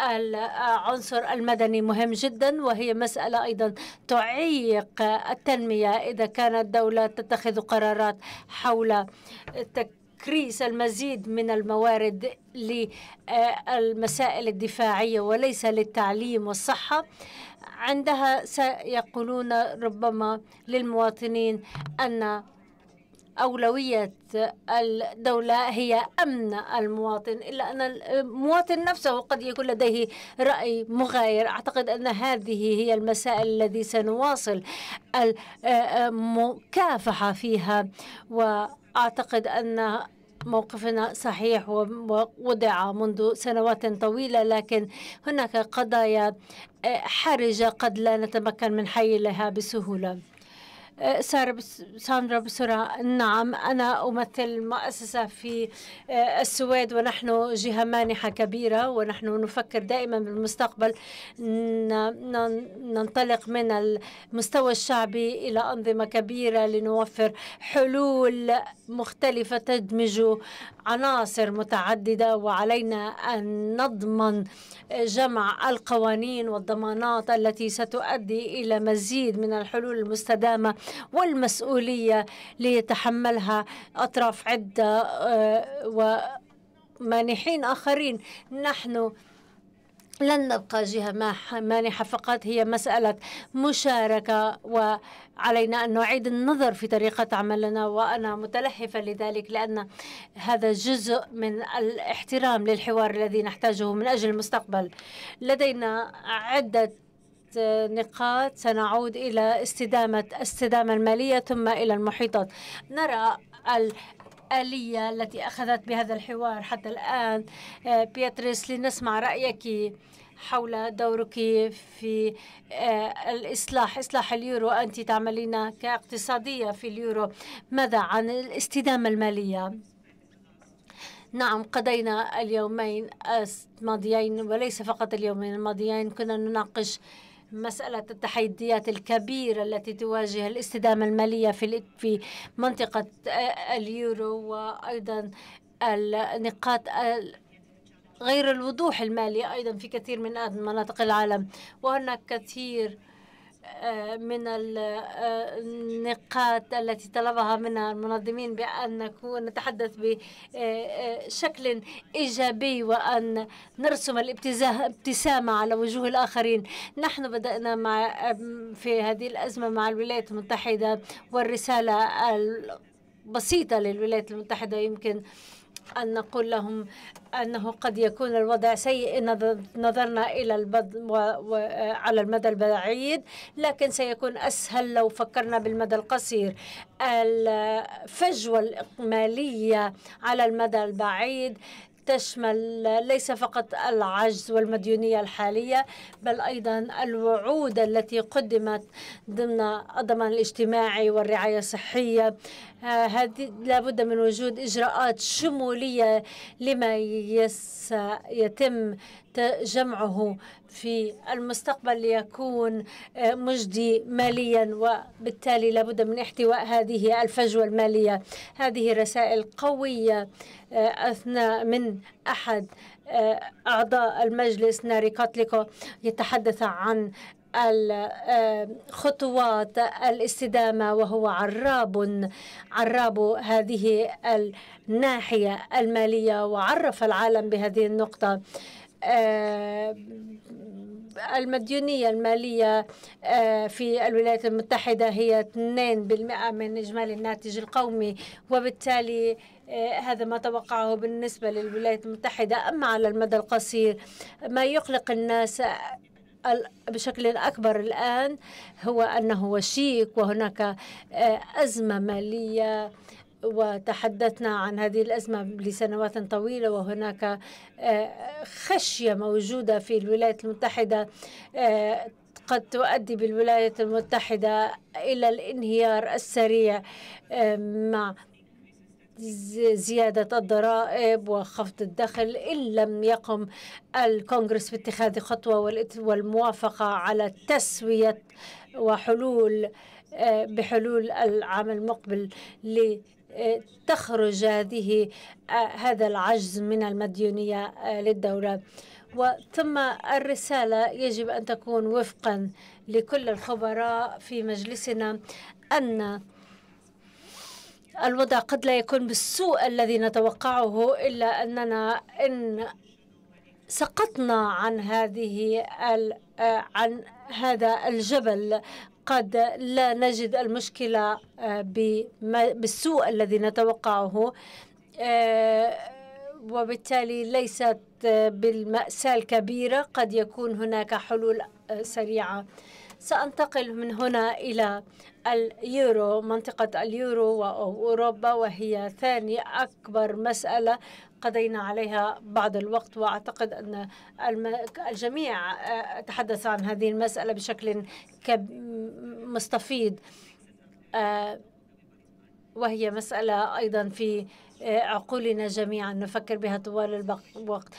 العنصر المدني مهم جدا وهي مسألة أيضا تعيق التنمية إذا كانت دولة تتخذ قرارات حول تك تكريس المزيد من الموارد للمسائل الدفاعية وليس للتعليم والصحة عندها سيقولون ربما للمواطنين أن أولوية الدولة هي أمن المواطن إلا أن المواطن نفسه قد يكون لديه رأي مغاير أعتقد أن هذه هي المسائل التي سنواصل المكافحة فيها و أعتقد أن موقفنا صحيح ووضع منذ سنوات طويلة لكن هناك قضايا آه، حرجة قد لا نتمكن من حيلها بسهولة أه، سارة ساندرا بسرعة نعم أنا أمثل مؤسسة في أه، السويد ونحن جهة مانحة كبيرة ونحن نفكر دائما بالمستقبل ننطلق من المستوى الشعبي إلى أنظمة كبيرة لنوفر حلول مختلفة تدمج عناصر متعددة وعلينا أن نضمن جمع القوانين والضمانات التي ستؤدي إلى مزيد من الحلول المستدامة والمسؤولية ليتحملها أطراف عدة آه، ومانحين آخرين نحن لن نبقى جهة مانحة فقط هي مسألة مشاركة وعلينا أن نعيد النظر في طريقة عملنا وأنا متلهفة لذلك لأن هذا جزء من الاحترام للحوار الذي نحتاجه من أجل المستقبل لدينا عدة نقاط سنعود إلى استدامة استدامة المالية ثم إلى المحيطات نرى الآلية التي أخذت بهذا الحوار حتى الآن آه، بيتريس لنسمع رأيك حول دورك في آه، الإصلاح إصلاح اليورو أنت تعملين كاقتصادية في اليورو ماذا عن الاستدامة المالية؟ نعم قضينا اليومين الماضيين وليس فقط اليومين الماضيين كنا نناقش مسألة التحديات الكبيرة التي تواجه الاستدامة المالية في في منطقة آه، اليورو وأيضا النقاط آه، غير الوضوح المالي أيضا في كثير من مناطق العالم وهناك كثير من آه، النقاط التي طلبها من المنظمين بأن نكون نتحدث بشكل آه، آه، إيجابي وأن نرسم الابتسامة على وجوه الآخرين نحن بدأنا مع في هذه الأزمة مع الولايات المتحدة والرسالة البسيطة للولايات المتحدة يمكن أن نقول لهم أنه قد يكون الوضع سيء إن نظرنا إلى البض و... و... على المدى البعيد لكن سيكون أسهل لو فكرنا بالمدى القصير الفجوة الإقمالية على المدى البعيد تشمل ليس فقط العجز والمديونية الحالية بل أيضا الوعود التي قدمت ضمن الضمان الاجتماعي والرعاية الصحية لابد من وجود إجراءات شمولية لما يتم جمعه في المستقبل ليكون آه، مجدي ماليا وبالتالي لابد من احتواء هذه الفجوة المالية هذه رسائل قوية آه، أثناء من أحد آه، أعضاء المجلس ناري كاتليكو يتحدث عن الخطوات الاستدامة وهو عراب عراب هذه الناحية المالية وعرف العالم بهذه النقطة المديونية المالية في الولايات المتحدة هي 2% من إجمالي الناتج القومي وبالتالي هذا ما توقعه بالنسبة للولايات المتحدة أما على المدى القصير ما يقلق الناس بشكل أكبر الآن هو أنه وشيك وهناك آه، أزمة مالية وتحدثنا عن هذه الأزمة لسنوات طويلة وهناك آه، خشية موجودة في الولايات المتحدة آه، قد تؤدي بالولايات المتحدة إلى الانهيار السريع مع زيادة الضرائب وخفض الدخل إن لم يقم الكونغرس باتخاذ خطوة والموافقة على تسوية وحلول آه، بحلول العام المقبل لتخرج هذه آه، هذا العجز من المديونية آه، للدولة وثم الرسالة يجب أن تكون وفقا لكل الخبراء في مجلسنا أن الوضع قد لا يكون بالسوء الذي نتوقعه إلا أننا إن سقطنا عن هذه عن هذا الجبل قد لا نجد المشكلة آه، بالسوء الذي نتوقعه آه، وبالتالي ليست آه، بالمأساة الكبيرة قد يكون هناك حلول سريعة سأنتقل من هنا إلى اليورو منطقة اليورو وأوروبا وهي ثاني أكبر مسألة قضينا عليها بعض الوقت وأعتقد أن الجميع آه، تحدث عن هذه المسألة بشكل مستفيض آه، وهي مسألة أيضا في آه، عقولنا جميعا نفكر بها طوال الوقت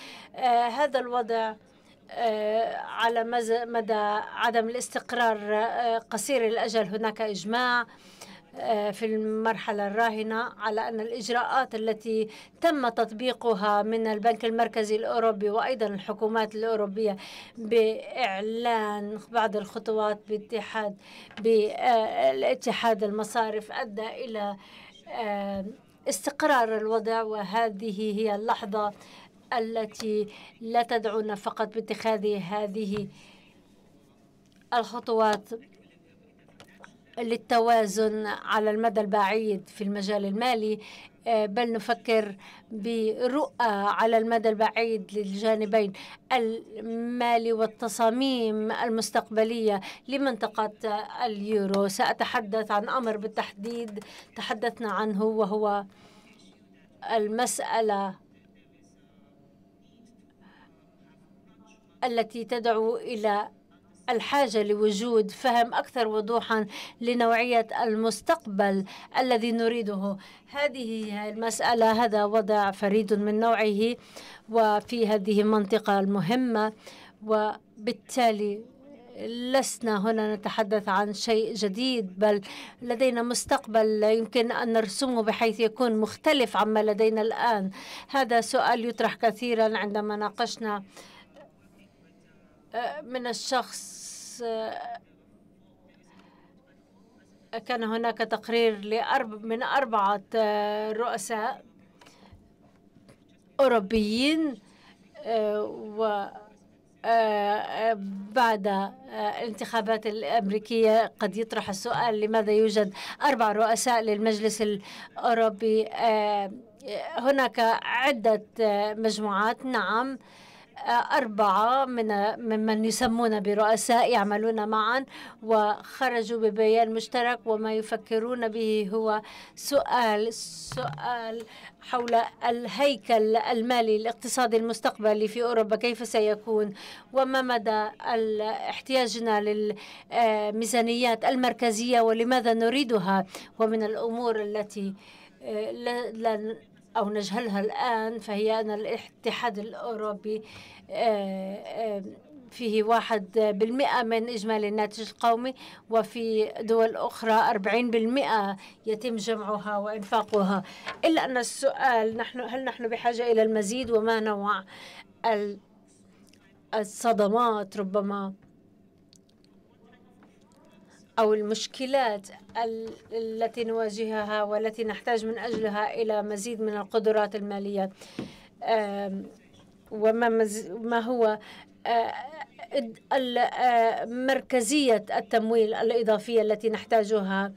هذا الوضع آه، على مدى عدم الاستقرار آه، قصير الأجل هناك إجماع آه، في المرحلة الراهنة على أن الإجراءات التي تم تطبيقها من البنك المركزي الأوروبي وأيضا الحكومات الأوروبية بإعلان بعض الخطوات باتحاد بالاتحاد المصارف أدى إلى استقرار الوضع وهذه هي اللحظة التي لا تدعونا فقط باتخاذ هذه الخطوات للتوازن على المدى البعيد في المجال المالي آه، بل نفكر برؤى على المدى البعيد للجانبين المالي والتصاميم المستقبلية لمنطقة اليورو سأتحدث عن أمر بالتحديد تحدثنا عنه وهو المسألة التي تدعو إلى الحاجة لوجود فهم أكثر وضوحا لنوعية المستقبل الذي نريده هذه المسألة هذا وضع فريد من نوعه وفي هذه المنطقة المهمة وبالتالي لسنا هنا نتحدث عن شيء جديد بل لدينا مستقبل لا يمكن أن نرسمه بحيث يكون مختلف عما لدينا الآن هذا سؤال يطرح كثيرا عندما ناقشنا من الشخص آه، كان هناك تقرير لأرب من أربعة آه، رؤساء أوروبيين آه، و بعد الانتخابات الأمريكية قد يطرح السؤال لماذا يوجد أربع رؤساء للمجلس الأوروبي هناك عدة مجموعات نعم أربعة من ممن يسمون برؤساء يعملون معا وخرجوا ببيان مشترك وما يفكرون به هو سؤال سؤال حول الهيكل المالي الاقتصادي المستقبلي في أوروبا كيف سيكون وما مدى احتياجنا للميزانيات المركزية ولماذا نريدها ومن الأمور التي آه، لن أو نجهلها الآن فهي أن الاتحاد الأوروبي آه، آه، فيه واحد بالمئة من إجمالي الناتج القومي وفي دول أخرى أربعين بالمئة يتم جمعها وإنفاقها إلا أن السؤال نحن هل نحن بحاجة إلى المزيد وما نوع الصدمات ربما أو المشكلات التي نواجهها والتي نحتاج من أجلها إلى مزيد من القدرات المالية وما ما هو آه، آه، مركزية التمويل الإضافية التي نحتاجها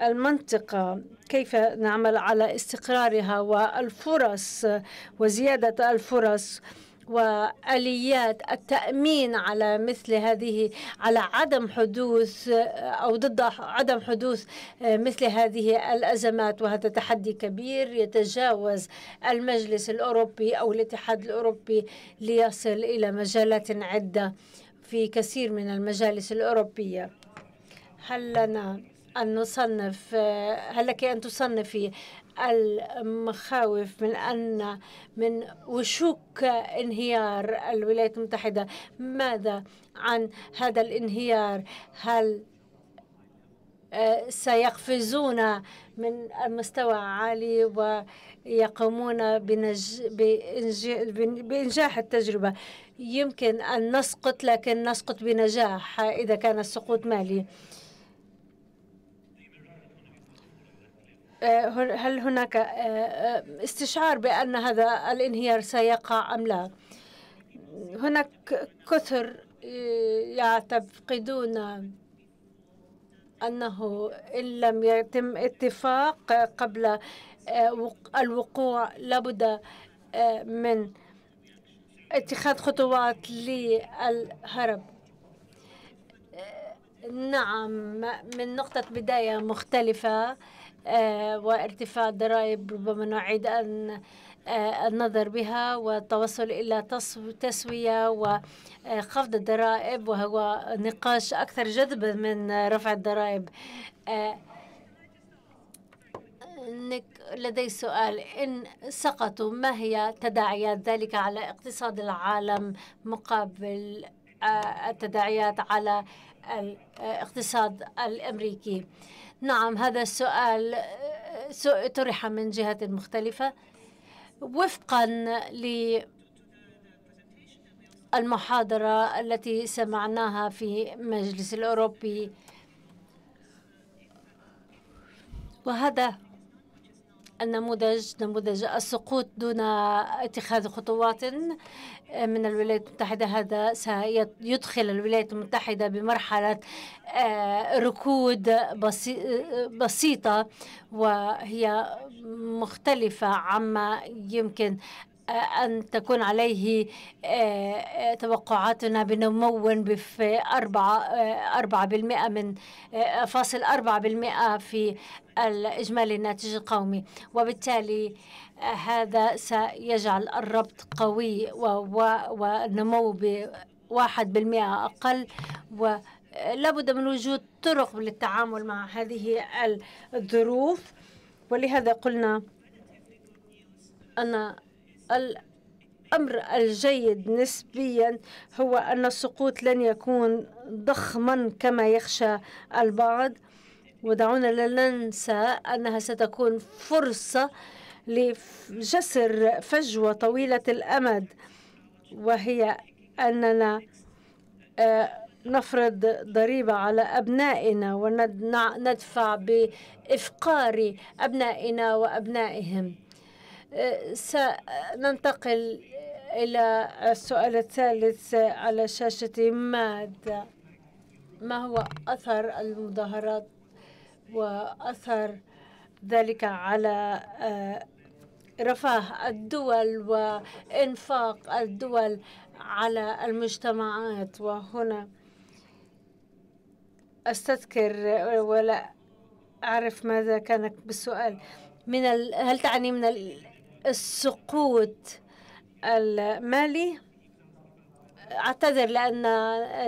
والمنطقة كيف نعمل على استقرارها والفرص وزيادة الفرص واليات التامين على مثل هذه على عدم حدوث او ضد عدم حدوث آه، مثل هذه الازمات وهذا تحدي كبير يتجاوز المجلس الاوروبي او الاتحاد الاوروبي ليصل الى مجالات عده في كثير من المجالس الاوروبيه هل لنا أن نصنف آه، هل لك أن تصنفي المخاوف من أن من وشوك انهيار الولايات المتحدة ماذا عن هذا الانهيار هل آه، سيقفزون من المستوى عالي ويقومون بإنجاح التجربة يمكن أن نسقط لكن نسقط بنجاح إذا كان السقوط مالي آه، هل هناك آه، آه، استشعار بأن هذا الانهيار سيقع أم لا هناك كثر يعتقدون أنه إن لم يتم اتفاق قبل الوقوع لابد من اتخاذ خطوات للهرب نعم من نقطة بداية مختلفة آه، وارتفاع الضرائب ربما نعيد أن آه، النظر بها والتوصل إلى تسوية وخفض آه، الضرائب وهو نقاش أكثر جذبا من رفع الضرائب لدي سؤال إن سقطوا ما هي تداعيات ذلك على اقتصاد العالم مقابل التداعيات على الاقتصاد الأمريكي؟ نعم هذا السؤال طرح من جهة مختلفة وفقا للمحاضرة التي سمعناها في مجلس الأوروبي وهذا النموذج نموذج السقوط دون اتخاذ خطوات آه، من الولايات المتحدة هذا سيدخل الولايات المتحدة بمرحلة آه، ركود بسيطة وهي مختلفة عما يمكن أن تكون عليه آه، آه، توقعاتنا بنمو ب 4% آه، بالمئة من فاصل أربعة بالمئة في الإجمالي الناتج القومي وبالتالي هذا سيجعل الربط قوي ونمو بواحد بالمئة أقل و لابد من وجود طرق للتعامل مع هذه الظروف ولهذا قلنا أن الأمر الجيد نسبيا هو أن السقوط لن يكون ضخما كما يخشى البعض ودعونا لا ننسى أنها ستكون فرصة لجسر فجوة طويلة الأمد وهي أننا آه، نفرض ضريبة على أبنائنا وندفع بإفقار أبنائنا وأبنائهم سننتقل إلى السؤال الثالث على شاشة ماذا ما هو أثر المظاهرات وأثر ذلك على آه، رفاه الدول وإنفاق الدول على المجتمعات وهنا أستذكر ولا أعرف ماذا كانت بالسؤال من هل تعني من السقوط المالي اعتذر لان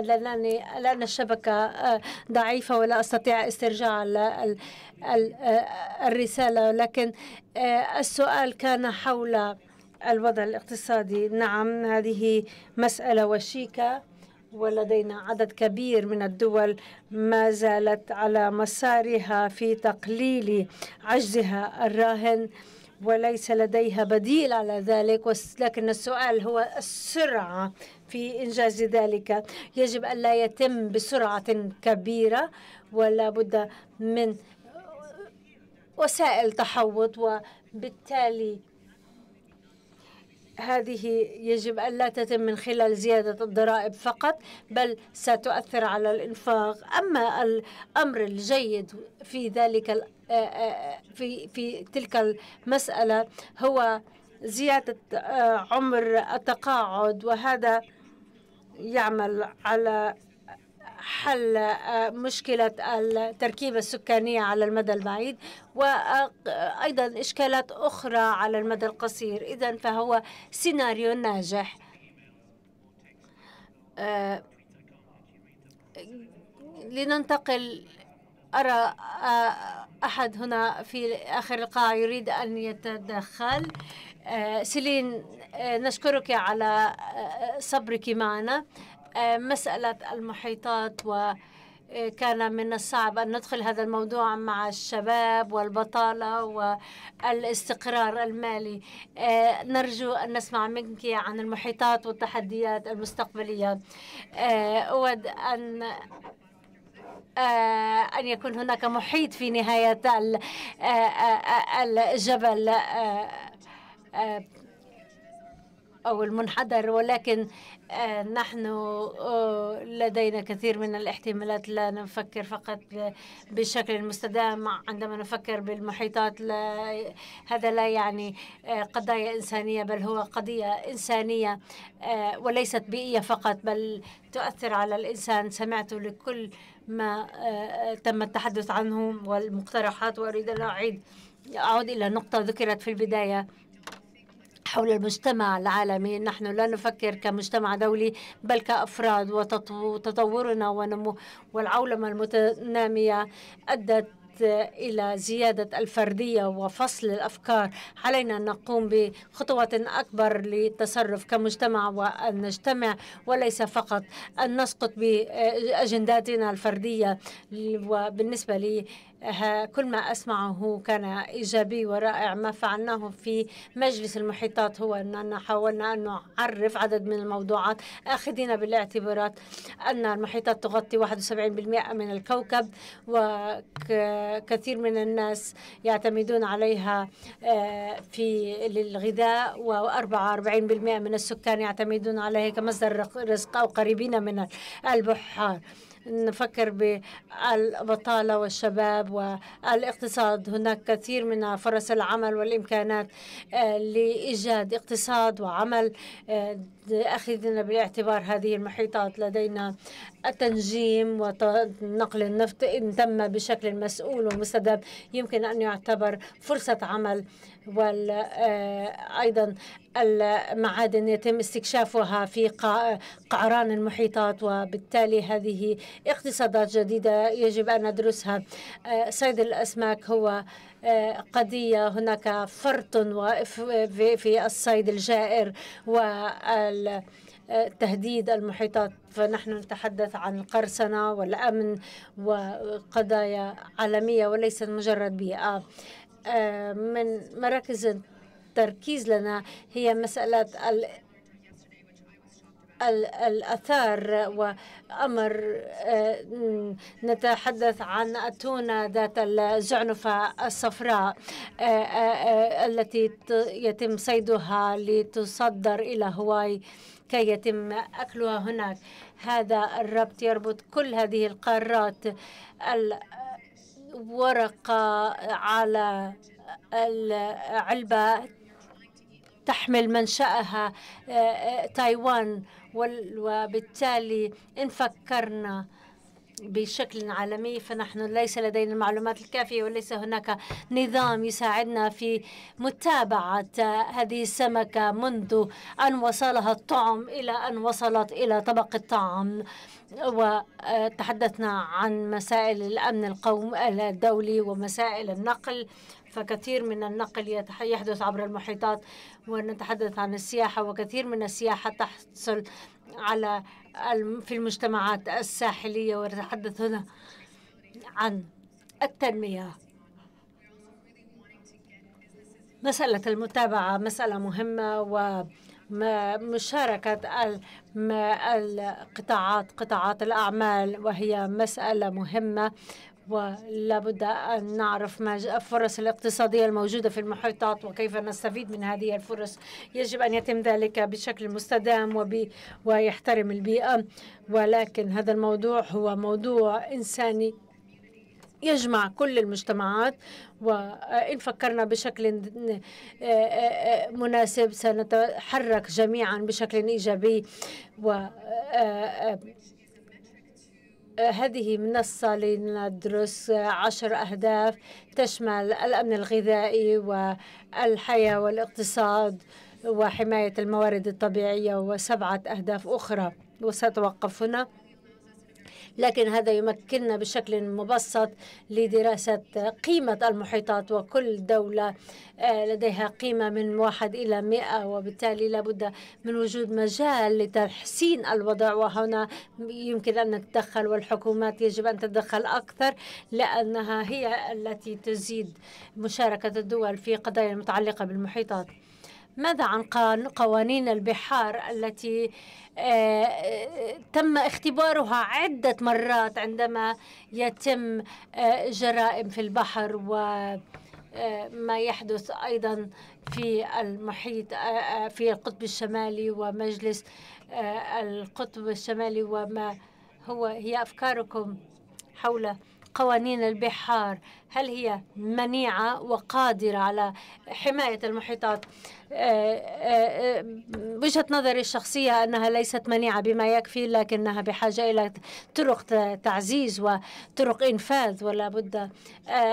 لانني لان الشبكه آه، ضعيفه ولا استطيع استرجاع آه، الرساله لكن آه، السؤال كان حول الوضع الاقتصادي نعم هذه مساله وشيكه ولدينا عدد كبير من الدول ما زالت على مسارها في تقليل عجزها الراهن وليس لديها بديل على ذلك لكن السؤال هو السرعة في إنجاز ذلك يجب أن لا يتم بسرعة كبيرة ولا بد من وسائل تحوط وبالتالي هذه يجب أن لا تتم من خلال زيادة الضرائب فقط بل ستؤثر على الإنفاق أما الأمر الجيد في ذلك آه، آه، في في تلك المسألة هو زيادة آه، عمر التقاعد وهذا يعمل على حل آه، مشكلة التركيبة السكانية على المدى البعيد وأيضا إشكالات أخرى على المدى القصير إذا فهو سيناريو ناجح آه، لننتقل أرى آه، أحد هنا في آخر القاعة يريد أن يتدخل سيلين نشكرك على صبرك معنا آه، مسألة المحيطات و كان من الصعب أن ندخل هذا الموضوع مع الشباب والبطالة والاستقرار المالي آه، نرجو أن نسمع منك عن المحيطات والتحديات المستقبلية آه، أود أن أن يكون هناك محيط في نهاية الجبل أو المنحدر ولكن آه، نحن آه، لدينا كثير من الاحتمالات لا نفكر فقط بشكل مستدام عندما نفكر بالمحيطات لا هذا لا يعني آه، قضايا إنسانية بل هو قضية إنسانية وليست بيئية فقط بل تؤثر على الإنسان سمعت لكل ما تم التحدث عنه والمقترحات وأريد أن أعيد أعود إلى نقطة ذكرت في البداية حول المجتمع العالمي نحن لا نفكر كمجتمع دولي بل كأفراد وتطورنا ونمو والعولمة المتنامية أدت إلى زيادة الفردية وفصل الأفكار علينا أن نقوم بخطوة أكبر للتصرف كمجتمع وأن نجتمع وليس فقط أن نسقط بأجنداتنا الفردية وبالنسبة لي كل ما أسمعه كان إيجابي ورائع ما فعلناه في مجلس المحيطات هو أننا حاولنا أن نعرف عدد من الموضوعات أخذين بالاعتبارات أن المحيطات تغطي 71% من الكوكب وكثير من الناس يعتمدون عليها آه، في للغذاء و44% من السكان يعتمدون عليها كمصدر رزق أو قريبين من البحار نفكر بالبطالة والشباب والاقتصاد هناك كثير من فرص العمل والإمكانات آه، لإيجاد اقتصاد وعمل آه، أخذنا بالاعتبار هذه المحيطات لدينا التنجيم ونقل النفط إن تم بشكل مسؤول ومستدام يمكن أن يعتبر فرصة عمل وأيضا آه، المعادن يتم استكشافها في قعران المحيطات وبالتالي هذه اقتصادات جديدة يجب أن ندرسها صيد آه، الأسماك هو قضية هناك فرط في الصيد الجائر وال تهديد المحيطات فنحن نتحدث عن القرصنة والأمن وقضايا عالمية وليست مجرد بيئة آه، من مراكز التركيز لنا هي مسألة الأثار وأمر آه، نتحدث عن التونة ذات الزعنفة الصفراء آه، آه، التي يتم صيدها لتصدر إلى هواي كي يتم أكلها هناك هذا الربط يربط كل هذه القارات الورقة على العلبة تحمل منشأها تايوان وبالتالي إن فكرنا بشكل عالمي فنحن ليس لدينا المعلومات الكافية وليس هناك نظام يساعدنا في متابعة هذه السمكة منذ أن وصلها الطعم إلى أن وصلت إلى طبق الطعام وتحدثنا عن مسائل الأمن القومي الدولي ومسائل النقل فكثير من النقل يحدث عبر المحيطات ونتحدث عن السياحة وكثير من السياحة تحصل على في المجتمعات الساحلية ونتحدث هنا عن التنمية مسألة المتابعة مسألة مهمة و مشاركة القطاعات قطاعات الأعمال وهي مسألة مهمة ولابد أن نعرف ما الفرص الاقتصادية الموجودة في المحيطات وكيف نستفيد من هذه الفرص يجب أن يتم ذلك بشكل مستدام وبي ويحترم البيئة ولكن هذا الموضوع هو موضوع إنساني يجمع كل المجتمعات وإن فكرنا بشكل مناسب سنتحرك جميعا بشكل إيجابي و آه، هذه منصة لندرس عشر أهداف تشمل الأمن الغذائي والحياة والاقتصاد وحماية الموارد الطبيعية وسبعة أهداف أخرى وسأتوقف هنا لكن هذا يمكننا بشكل مبسط لدراسة قيمة المحيطات وكل دولة آه، لديها قيمة من واحد إلى مئة وبالتالي لابد من وجود مجال لتحسين الوضع وهنا يمكن أن نتدخل والحكومات يجب أن تتدخل أكثر لأنها هي التي تزيد مشاركة الدول في قضايا المتعلقة بالمحيطات ماذا عن قوانين البحار التي آه، آه، تم اختبارها عدة مرات عندما يتم آه، جرائم في البحر وما يحدث أيضا في المحيط في القطب الشمالي ومجلس القطب الشمالي وما هو هي أفكاركم حول قوانين البحار هل هي منيعة وقادرة على حماية المحيطات آه، آه، آه، وجهة نظري الشخصية أنها ليست منيعة بما يكفي لكنها بحاجة إلى طرق تعزيز وطرق إنفاذ ولا بد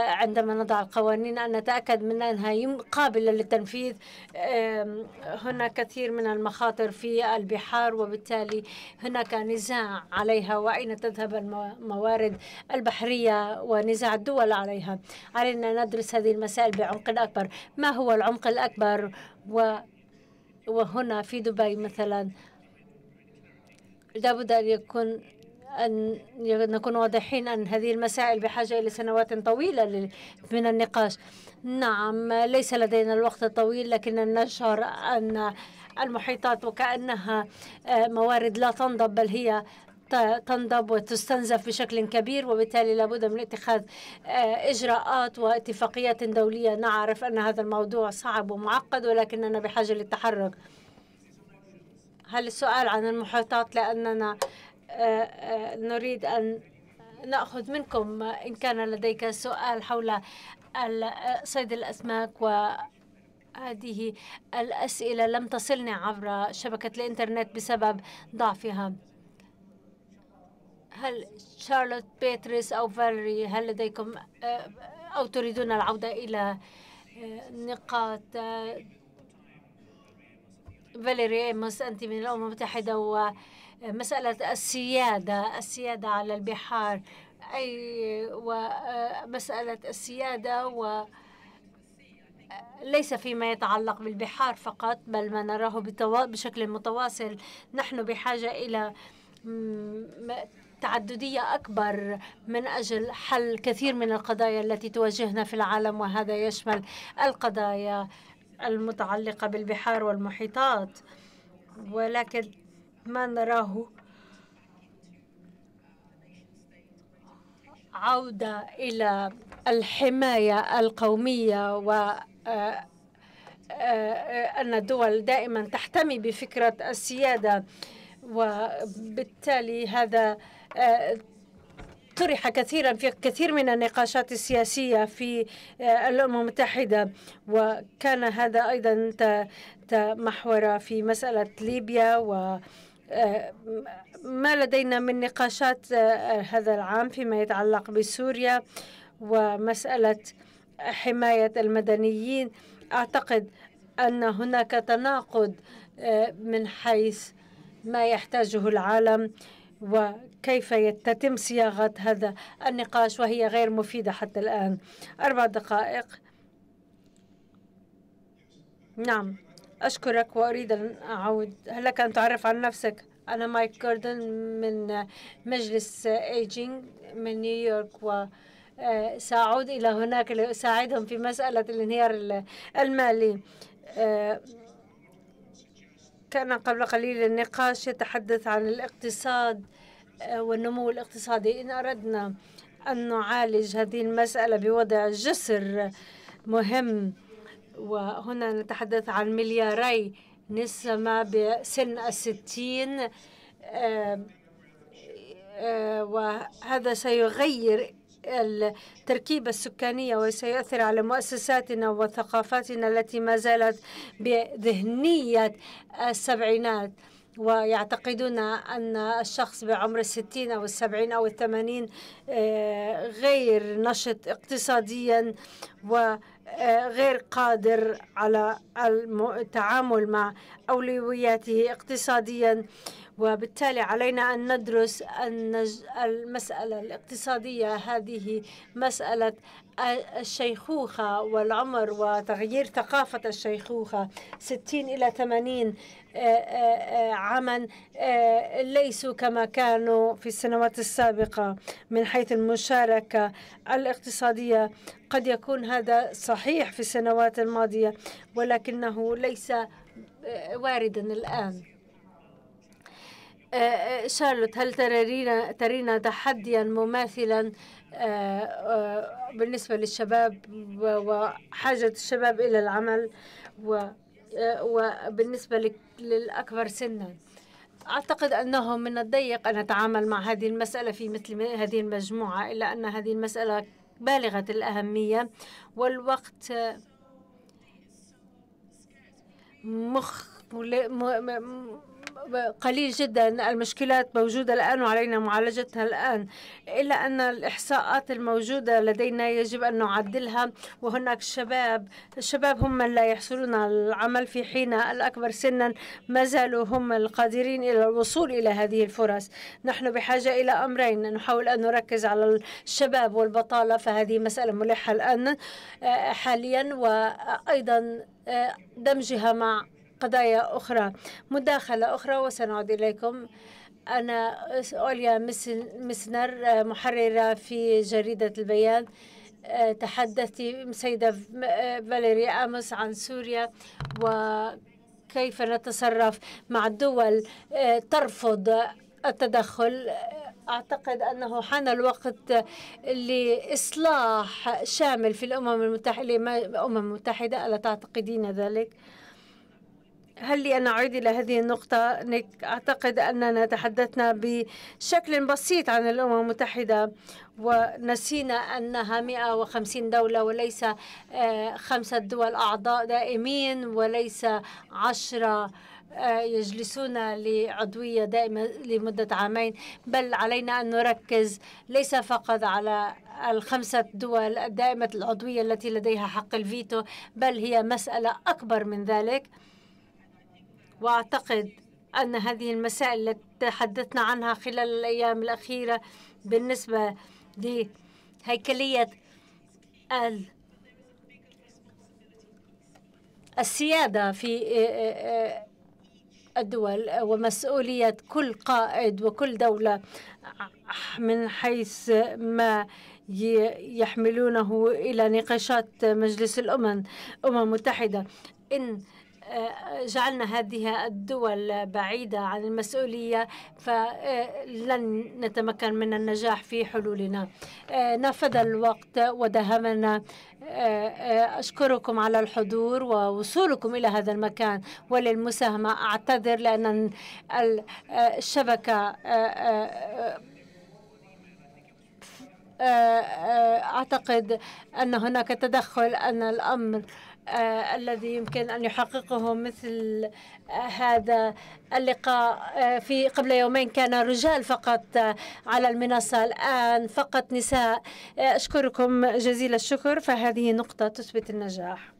عندما نضع القوانين أن نتأكد من أنها قابلة للتنفيذ هناك كثير من المخاطر في البحار وبالتالي هناك نزاع عليها وأين تذهب الموارد البحرية ونزاع الدول عليها علينا أن ندرس هذه المسائل بعمق أكبر ما هو العمق الأكبر و وهنا في دبي مثلا لابد أن يكون أن نكون واضحين أن هذه المسائل بحاجة إلى سنوات طويلة من النقاش نعم ليس لدينا الوقت الطويل لكن نشعر أن المحيطات وكأنها آه، موارد لا تنضب بل هي تنضب وتستنزف بشكل كبير وبالتالي لابد من اتخاذ آه، إجراءات واتفاقيات دولية نعرف أن هذا الموضوع صعب ومعقد ولكننا بحاجة للتحرك هل السؤال عن المحيطات لأننا آه، آه، نريد أن نأخذ منكم إن كان لديك سؤال حول صيد الأسماك و هذه الأسئلة لم تصلني عبر شبكة الإنترنت بسبب ضعفها هل شارلوت بيتريس أو فالري هل لديكم آه، أو تريدون العودة إلى آه، نقاط آه، فاليري إيموس أنت من الأمم المتحدة ومسألة السيادة السيادة على البحار أي ومسألة السيادة و ليس فيما يتعلق بالبحار فقط بل ما نراه بشكل متواصل نحن بحاجة إلى تعددية أكبر من أجل حل كثير من القضايا التي تواجهنا في العالم وهذا يشمل القضايا المتعلقة بالبحار والمحيطات ولكن ما نراه عودة إلى الحماية القومية و آه، آه، أن الدول دائما تحتمي بفكرة السيادة وبالتالي هذا طرح كثيرا في كثير من النقاشات السياسية في آه، الأمم المتحدة وكان هذا أيضا تمحور في مسألة ليبيا و آه، ما لدينا من نقاشات آه، هذا العام فيما يتعلق بسوريا ومسألة حماية المدنيين أعتقد أن هناك تناقض من حيث ما يحتاجه العالم وكيف تتم صياغة هذا النقاش وهي غير مفيدة حتى الآن أربع دقائق نعم أشكرك وأريد أن أعود هل لك أن تعرف عن نفسك أنا مايك جوردن من مجلس ايجينج من نيويورك و آه، سأعود إلى هناك لأساعدهم في مسألة الانهيار المالي آه، كان قبل قليل النقاش يتحدث عن الاقتصاد آه، والنمو الاقتصادي إن أردنا أن نعالج هذه المسألة بوضع جسر مهم وهنا نتحدث عن ملياري نسمة بسن الستين آه، آه، وهذا سيغير التركيبة السكانية وسيؤثر على مؤسساتنا وثقافاتنا التي ما زالت بذهنية السبعينات ويعتقدون أن الشخص بعمر الستين أو السبعين أو الثمانين آه، غير نشط اقتصاديا وغير آه، قادر على التعامل مع أولوياته اقتصاديا وبالتالي علينا أن ندرس المسألة الاقتصادية هذه مسألة الشيخوخة والعمر وتغيير ثقافة الشيخوخة 60 إلى 80 آه، آه، آه، عاما ليسوا كما كانوا في السنوات السابقة من حيث المشاركة الاقتصادية قد يكون هذا صحيح في السنوات الماضية ولكنه ليس واردا الآن آه، آه، شارلوت هل ترينا ترين تحديا مماثلا آه، بالنسبة للشباب وحاجة الشباب إلى العمل وبالنسبة للأكبر سنا أعتقد أنه من الضيق أن نتعامل مع هذه المسألة في مثل هذه المجموعة إلا أن هذه المسألة بالغة الأهمية والوقت مخ قليل جدا المشكلات موجودة الآن وعلينا معالجتها الآن إلا أن الإحصاءات الموجودة لدينا يجب أن نعدلها وهناك شباب الشباب هم من لا يحصلون على العمل في حين الأكبر سنا ما زالوا هم القادرين إلى الوصول إلى هذه الفرص نحن بحاجة إلى أمرين نحاول أن نركز على الشباب والبطالة فهذه مسألة ملحة الآن آه، حاليا وأيضا آه، دمجها مع قضايا أخرى مداخلة أخرى وسنعود إليكم أنا أوليا مسنر آه، محررة في جريدة البيان آه، تحدثت سيدة آه، فاليري أموس عن سوريا وكيف نتصرف مع الدول ترفض التدخل أعتقد أنه حان الوقت لإصلاح شامل في الأمم المتحدة الأمم المتحدة ألا تعتقدين ذلك؟ هل لي أن أعيد إلى هذه النقطة نيك أعتقد أننا تحدثنا بشكل بسيط عن الأمم المتحدة ونسينا أنها 150 دولة وليس آه، خمسة دول أعضاء دائمين وليس عشرة آه، يجلسون لعضوية دائمة لمدة عامين بل علينا أن نركز ليس فقط على الخمسة دول الدائمة العضوية التي لديها حق الفيتو بل هي مسألة أكبر من ذلك وأعتقد أن هذه المسائل التي تحدثنا عنها خلال الأيام الأخيرة بالنسبة لهيكلية السيادة في آه، آه، آه، الدول ومسؤولية كل قائد وكل دولة من حيث ما يحملونه إلى نقاشات مجلس الأمم الأمم المتحدة إن جعلنا هذه الدول بعيدة عن المسؤولية فلن نتمكن من النجاح في حلولنا نفذ الوقت ودهمنا أشكركم على الحضور ووصولكم إلى هذا المكان وللمساهمة أعتذر لأن الشبكة أعتقد أن هناك تدخل أن الأمر آه، الذي يمكن أن يحققه مثل آه، هذا اللقاء آه، في قبل يومين كان رجال فقط على المنصة الآن فقط نساء أشكركم جزيل الشكر فهذه نقطة تثبت النجاح